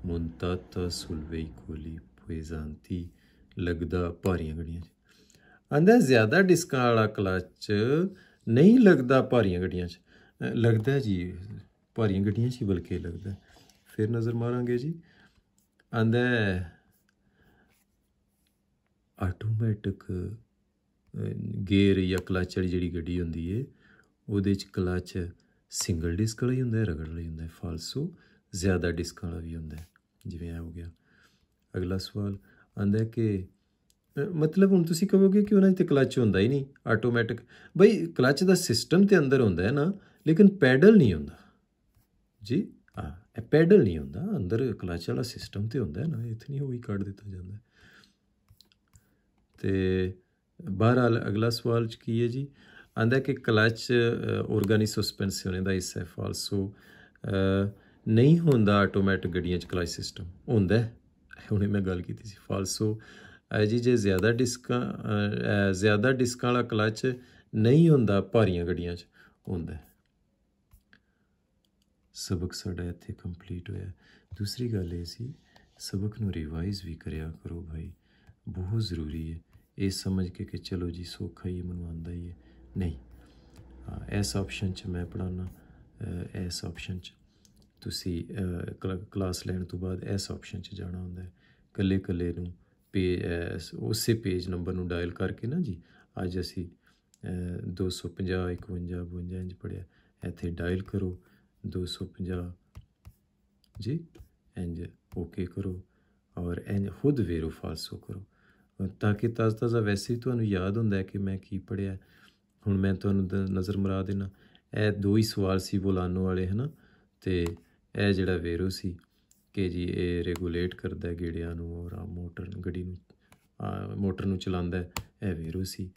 ਮੁੰਤਤ ਸੁਲਵੇਈ ਕੋਲੀ ਪੁਇਜ਼ਾਂਤੀ ਲੱਗਦਾ ਭਾਰੀਆਂ ਗੜੀਆਂ ਚ ਅੰਦਰ ਜ਼ਿਆਦਾ ਡਿਸਕਾਂ ਵਾਲਾ ਕਲਚ ਨਹੀਂ ਲੱਗਦਾ ਭਾਰੀਆਂ ਗੜੀਆਂ ਚ ਲੱਗਦਾ ਜੀ ਭਾਰੀਆਂ ਗੱਡੀਆਂ ਸੀ ਬਲਕੇ ਬਲਕਿ ਲੱਗਦਾ ਫਿਰ ਨਜ਼ਰ ਮਾਰਾਂਗੇ ਜੀ ਆਂਦਾ ਆਟੋਮੈਟਿਕ ਗੇਅਰ ਜਾਂ ਕਲਚ ਵਾਲੀ ਜਿਹੜੀ ਗੱਡੀ ਹੁੰਦੀ ਏ ਉਹਦੇ 'ਚ ਕਲਚ ਸਿੰਗਲ ਡਿਸਕ ਵਾਲਾ ਹੀ ਹੁੰਦਾ ਹੈ ਰਗੜ ਵਾਲਾ ਹੁੰਦਾ ਹੈ ਫਾਲਸੋ ਜ਼ਿਆਦਾ ਡਿਸਕ ਵਾਲਾ ਵੀ ਹੁੰਦਾ ਹੈ ਜਿਵੇਂ ਆ ਹੋ ਗਿਆ ਅਗਲਾ ਸਵਾਲ ਆਂਦਾ ਕਿ ਮਤਲਬ ਹੁਣ ਤੁਸੀਂ ਕਹੋਗੇ ਕਿ ਉਹਨਾਂ ਦੇ ਤੇ ਕਲਚ ਹੁੰਦਾ ਹੀ ਨਹੀਂ ਆਟੋਮੈਟਿਕ ਬਈ ਕਲਚ ਦਾ ਸਿਸਟਮ ਤੇ ਅੰਦਰ ਹੁੰਦਾ ਹੈ ਨਾ ਲੇਕਿਨ ਪੈਡਲ ਨਹੀਂ ਹੁੰਦਾ ਜੀ ਆ ਇਹ ਪੈਡਲ ਨਹੀਂ ਹੁੰਦਾ ਅੰਦਰ ਕਲਚ ਵਾਲਾ ਸਿਸਟਮ ਤੇ ਹੁੰਦਾ ਨਾ ਇੱਥੇ ਨਹੀਂ ਉਹ ਵੀ ਕੱਢ ਦਿੱਤਾ ਜਾਂਦਾ ਤੇ ਬਹਰਾਲ ਅਗਲਾ ਸਵਾਲ ਚ ਕੀ ਹੈ ਜੀ ਆਂਦਾ ਕਿ ਕਲਚ ਆਰਗੈਨਿਕ ਸਸਪੈਂਸ਼ਨ ਦਾ ਇਸ ਹੈ ਫਾਲਸੋ ਨਹੀਂ ਹੁੰਦਾ ਆਟੋਮੈਟਿਕ ਗੱਡੀਆਂ ਚ ਕਲਚ ਸਿਸਟਮ ਹੁੰਦਾ ਹੁਣੇ ਮੈਂ ਗੱਲ ਕੀਤੀ ਸੀ ਫਾਲਸੋ ਹੈ ਜੀ ਜੇ ਜ਼ਿਆਦਾ ਡਿਸਕਾਂ ਜ਼ਿਆਦਾ ਡਿਸਕਾਂ ਵਾਲਾ ਕਲਚ ਨਹੀਂ ਹੁੰਦਾ ਭਾਰੀਆਂ ਗੱਡੀਆਂ 'ਚ ਹੁੰਦਾ ਸਬਕ ਸਾਡਾ ਇੱਥੇ ਕੰਪਲੀਟ ਹੋਇਆ ਦੂਸਰੀ ਗੱਲ ਇਹ ਸੀ ਸਬਕ ਨੂੰ ਰਿਵਾਈਜ਼ ਵੀ ਕਰਿਆ ਕਰੋ ਭਾਈ ਬਹੁਤ ਜ਼ਰੂਰੀ ਹੈ ਇਹ ਸਮਝ ਕੇ ਕਿ ਚਲੋ ਜੀ ਸੋਖਾ ਹੀ ਮਨਵਾਉਂਦਾ ਹੀ ਹੈ ਨਹੀਂ ਐਸ ਆਪਸ਼ਨ 'ਚ ਮੈਂ ਪੜਾਉਣਾ ਐਸ ਆਪਸ਼ਨ 'ਚ ਤੁਸੀਂ ਕਲਾਸ ਲੈਣ ਤੋਂ ਬਾਅਦ ਐਸ ਆਪਸ਼ਨ 'ਚ ਜਾਣਾ ਹੁੰਦਾ ਹੈ ਕੱਲੇ ਕੱਲੇ ਨੂੰ ਪੀਐਸ ਉਸੇ ਪੇਜ ਨੰਬਰ ਨੂੰ ਡਾਇਲ ਕਰਕੇ ਨਾ ਜੀ ਅੱਜ ਅਸੀਂ 250 51 52 ਇੰਜ ਪੜਿਆ ਇੱਥੇ ਡਾਇਲ ਕਰੋ 250 ਜੀ ਐਂਡ ਓਕੇ ਕਰੋ ਔਰ ਇੰਜ ਖੁਦ ਵੇਰੋ ਫਾਲਸੋ ਕਰੋ ਤਾਂ ਕਿ ਤਾਜ਼ਾ ਤਾਜ਼ਾ ਵੈਸੇ ਹੀ ਤੁਹਾਨੂੰ ਯਾਦ ਹੁੰਦਾ ਹੈ ਕਿ ਮੈਂ ਕੀ ਪੜਿਆ ਹੁਣ ਮੈਂ ਤੁਹਾਨੂੰ ਨਜ਼ਰ ਮਰਾ ਦੇਣਾ ਇਹ ਦੋ ਹੀ ਸਵਾਲ ਸੀ ਬੁਲਾਨੋ ਵਾਲੇ ਹਨਾ ਤੇ ਇਹ ਜਿਹੜਾ ਵੇਰੋ ਸੀ ਕਿ ਜੀ ਇਹ ਰੈਗੂਲੇਟ ਕਰਦਾ ਹੈ ਗੇੜਿਆਂ ਨੂੰ ਔਰ ਆ ਮੋਟਰ ਨੂੰ ਗੱਡੀ ਨੂੰ ਮੋਟਰ ਨੂੰ ਚਲਾਉਂਦਾ ਹੈ ਇਹ ਵੇਰੋ ਸੀ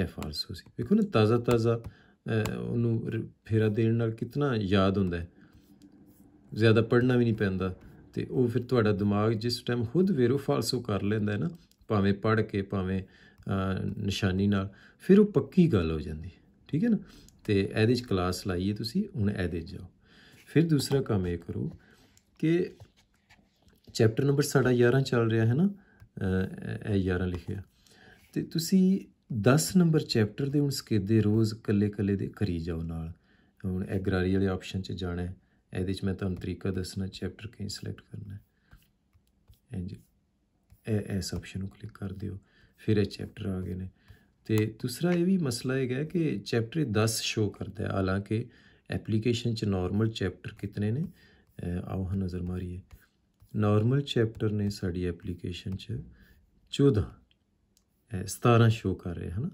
ਇਹ ਫਾਲਸੋ ਸੀ ਵੇਖੋ ਨਾ ਤਾਜ਼ਾ ਤਾਜ਼ਾ ਉਹਨੂੰ ਫੇਰਾ ਦੇਣ ਨਾਲ ਕਿੰਨਾ ਯਾਦ ਹੁੰਦਾ ਹੈ ਜ਼ਿਆਦਾ ਪੜਨਾ ਵੀ ਨਹੀਂ ਪੈਂਦਾ ਤੇ ਉਹ ਫਿਰ ਤੁਹਾਡਾ ਦਿਮਾਗ ਜਿਸ ਟਾਈਮ ਖੁਦ ਵੇਰੋ ਫਾਲਸੋ ਕਰ ਲੈਂਦਾ ਹੈ ਨਾ ਭਾਵੇਂ ਪੜ ਕੇ ਭਾਵੇਂ ਨਿਸ਼ਾਨੀ ਨਾਲ ਫਿਰ ਉਹ ਪੱਕੀ ਗੱਲ ਹੋ ਜਾਂਦੀ ਠੀਕ ਹੈ ਨਾ ਤੇ ਇਹਦੇ ਚ ਕਲਾਸ ਲਾਈਏ ਤੁਸੀਂ ਹੁਣ ਇਹਦੇ ਜਾਓ ਫਿਰ ਦੂਸਰਾ ਕੰਮ ਇਹ ਕਰੋ ਕਿ ਚੈਪਟਰ ਨੰਬਰ ਸਾਡਾ 11 ਚੱਲ ਰਿਹਾ ਹੈ ਨਾ ਇਹ 11 ਲਿਖਿਆ ਤੇ ਤੁਸੀਂ 10 ਨੰਬਰ ਚੈਪਟਰ ਦੇ ਹੁਣ ਸਕੇਦੇ ਰੋਜ਼ ਕੱਲੇ-ਕੱਲੇ ਦੇ ਕਰੀ ਜਾਓ ਨਾਲ ਹੁਣ ਐਗਰਾਰੀ ਵਾਲੇ ਆਪਸ਼ਨ 'ਚ ਜਾਣਾ ਹੈ ਇਹਦੇ 'ਚ ਮੈਂ ਤੁਹਾਨੂੰ ਤਰੀਕਾ ਦੱਸਣਾ ਚੈਪਟਰ ਕਿਵੇਂ ਸਿਲੈਕਟ ਕਰਨਾ ਹੈ ਇੰਜ ਇਹ ਇਸ ਆਪਸ਼ਨ ਨੂੰ ਕਲਿੱਕ ਕਰ ਦਿਓ ਫਿਰ ਇਹ ਚੈਪਟਰ ਆ ਗਏ ਨੇ ਤੇ ਦੂਸਰਾ ਇਹ ਵੀ ਮਸਲਾ ਹੈਗਾ ਕਿ ਚੈਪਟਰ 10 ਸ਼ੋ ਕਰਦਾ ਹੈ ਹਾਲਾਂਕਿ ਐਪਲੀਕੇਸ਼ਨ 'ਚ ਨਾਰਮਲ ਚੈਪਟਰ ਕਿੰਨੇ ਨੇ ਆਓ ਹਾਂ ਨਜ਼ਰ ਮਾਰੀਏ ਨਾਰਮਲ ਚੈਪਟਰ ਨੇ ਸਾਡੀ ਐਪਲੀਕੇਸ਼ਨ 'ਚ 14 17 ਸ਼ੋ ਕਰ ਰਿਹਾ ਹਨਾ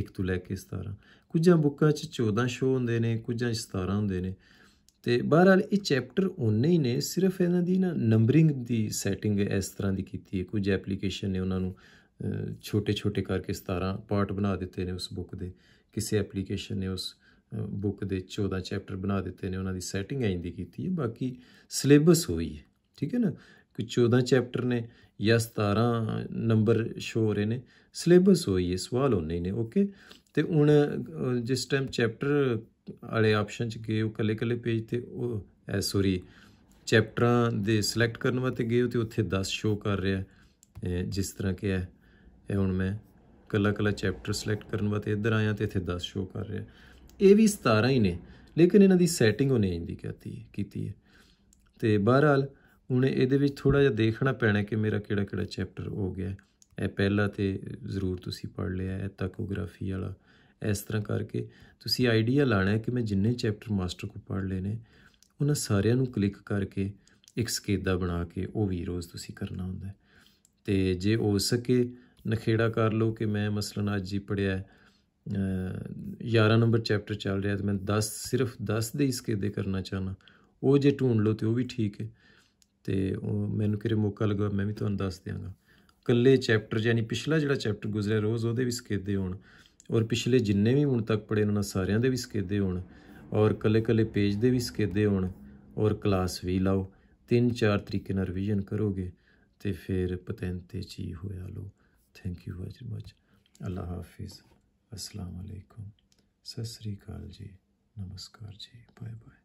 ਇੱਕ ਤੋਂ ਲੈ ਕੇ 17 ਕੁਝਾਂ ਬੁੱਕਾਂ 'ਚ 14 ਸ਼ੋ ਹੁੰਦੇ ਨੇ ਕੁਝਾਂ 'ਚ 17 ਹੁੰਦੇ ਨੇ ਤੇ ਬਹਰਾਲ ਇਹ ਚੈਪਟਰ ਉਹਨੇ ਹੀ ਨੇ ਸਿਰਫ ਇਹਨਾਂ ਦੀ ਨਾ ਨੰਬਰਿੰਗ ਦੀ ਸੈਟਿੰਗ ਇਸ ਤਰ੍ਹਾਂ ਦੀ ਕੀਤੀ ਹੈ ਕੁਝ ਐਪਲੀਕੇਸ਼ਨ ਨੇ ਉਹਨਾਂ ਨੂੰ ਛੋਟੇ-ਛੋਟੇ ਕਰਕੇ 17 ਪਾਰਟ ਬਣਾ ਦਿੱਤੇ ਨੇ ਉਸ ਬੁੱਕ ਦੇ ਕਿਸੇ ਐਪਲੀਕੇਸ਼ਨ ਨੇ ਉਸ ਬੁੱਕ ਦੇ 14 ਚੈਪਟਰ ਬਣਾ ਦਿੱਤੇ ਨੇ ਉਹਨਾਂ ਦੀ ਸੈਟਿੰਗ ਐਂ ਦੀ ਕੀਤੀ ਹੈ ਬਾਕੀ ਸਿਲੇਬਸ ਹੋਈ ਹੈ ਠੀਕ ਹੈ ਨਾ ਕਿ 14 ਚੈਪਟਰ ਨੇ ਜਾਂ 17 ਨੰਬਰ ਸ਼ੋ ਹੋ ਰਹੇ ਨੇ ਸਿਲੇਬਸ ਹੋਈ ਹੈ ਸਵਾਲ ਹੋਣੇ ਨੇ ਓਕੇ ਤੇ ਹੁਣ ਜਿਸ ਟਾਈਮ ਚੈਪਟਰ ਵਾਲੇ ਆਪਸ਼ਨ ਚ ਗਏ ਉਹ ਕੱਲੇ ਕੱਲੇ ਪੇਜ ਤੇ ਉਹ ਸੌਰੀ ਚੈਪਟਰਾਂ ਦੇ ਸਿਲੈਕਟ ਕਰਨ ਵਾਸਤੇ ਗਏ ਤੇ ਉੱਥੇ 10 ਸ਼ੋ ਕਰ ਰਿਹਾ ਜਿਸ ਤਰ੍ਹਾਂ ਕਿ ਹੈ ਇਹ ਹੁਣ ਮੈਂ ਕੱਲਾ ਕੱਲਾ ਚੈਪਟਰ ਸਿਲੈਕਟ ਕਰਨ ਵਾਸਤੇ ਇੱਧਰ ਆਇਆ ਤੇ ਇੱਥੇ 10 ਸ਼ੋ ਕਰ ਰਿਹਾ ਇਹ ਵੀ 17 ਹੀ ਨੇ ਲੇਕਿਨ ਇਹਨਾਂ ਦੀ ਸੈਟਿੰਗ ਉਹਨੇ ਇੰਦੀ ਕੀਤੀ ਕੀਤੀ ਹੈ ਤੇ ਬਹਰਾਲ ਹੁਣ ਇਹਦੇ ਵਿੱਚ ਥੋੜਾ ਜਿਹਾ ਦੇਖਣਾ ਪੈਣਾ ਕਿ ਮੇਰਾ ਕਿਹੜਾ ਕਿਹੜਾ ਚੈਪਟਰ ਹੋ ਗਿਆ ਇਹ ਪਹਿਲਾ ਤੇ ਜ਼ਰੂਰ ਤੁਸੀਂ ਪੜ ਲਿਆ ਹੈ ਟਾਕੋਗ੍ਰਾਫੀ ਵਾਲਾ ਇਸ ਤਰ੍ਹਾਂ ਕਰਕੇ ਤੁਸੀਂ ਆਈਡੀਆ ਲਾਣਾ ਹੈ ਕਿ ਮੈਂ ਜਿੰਨੇ ਚੈਪਟਰ ਮਾਸਟਰ ਕੋ ਪੜ ਲਏ ਨੇ ਉਹਨਾਂ ਸਾਰਿਆਂ ਨੂੰ ਕਲਿੱਕ ਕਰਕੇ ਇੱਕ ਸਕੇਦਾ ਬਣਾ ਕੇ ਉਹ ਵੀ ਰੋਜ਼ ਤੁਸੀਂ ਕਰਨਾ ਹੁੰਦਾ ਹੈ ਤੇ ਜੇ ਹੋ ਸਕੇ ਨਖੇੜਾ ਕਰ ਲਓ ਕਿ ਮੈਂ ਮਸਲਨ ਅੱਜ ਹੀ ਪੜਿਆ 11 ਨੰਬਰ ਚੈਪਟਰ ਚੱਲ ਰਿਹਾ ਤੇ ਮੈਂ 10 ਸਿਰਫ 10 ਦੇ ਇਸਕੇ ਦੇ ਕਰਨਾ ਚਾਹਨਾ ਉਹ ਜੇ ਢੂੰਡ ਲਓ ਤੇ ਉਹ ਵੀ ਠੀਕ ਹੈ ਤੇ ਮੈਨੂੰ ਕਿਰੇ ਮੌਕਾ ਲੱਗਾ ਮੈਂ ਵੀ ਤੁਹਾਨੂੰ ਦੱਸ ਦਿਆਂਗਾ ਕੱਲੇ ਚੈਪਟਰ ਯਾਨੀ ਪਿਛਲਾ ਜਿਹੜਾ ਚੈਪਟਰ ਗੁਜ਼ਰਿਆ ਰੋਜ਼ ਉਹਦੇ ਵੀ ਸਕੇਦੇ ਹੋਣ ਔਰ ਪਿਛਲੇ ਜਿੰਨੇ ਵੀ ਹੁਣ ਤੱਕ ਪੜੇ ਉਹਨਾਂ ਸਾਰਿਆਂ ਦੇ ਵੀ ਸਕੇਦੇ ਹੋਣ ਔਰ ਕੱਲੇ ਕੱਲੇ ਪੇਜ ਦੇ ਵੀ ਸਕੇਦੇ ਹੋਣ ਔਰ ਕਲਾਸ ਵੀ ਲਾਓ ਤਿੰਨ ਚਾਰ ਤਰੀਕੇ ਨਾਲ ਰਿਵੀਜ਼ਨ ਕਰੋਗੇ ਤੇ ਫਿਰ ਪਤੈਂਤੇ ਚੀ ਹੋਇਆ ਲੋ ਥੈਂਕ ਯੂ ਵੈਰੀ ਮਚ ਅੱਲਾ ਹਾਫਿਜ਼ ਅਸਲਾਮ ਅਲੈਕੁਮ ਸਸਰੀ ਕਾਲ ਜੀ ਨਮਸਕਾਰ ਜੀ ਬਾਏ ਬਾਏ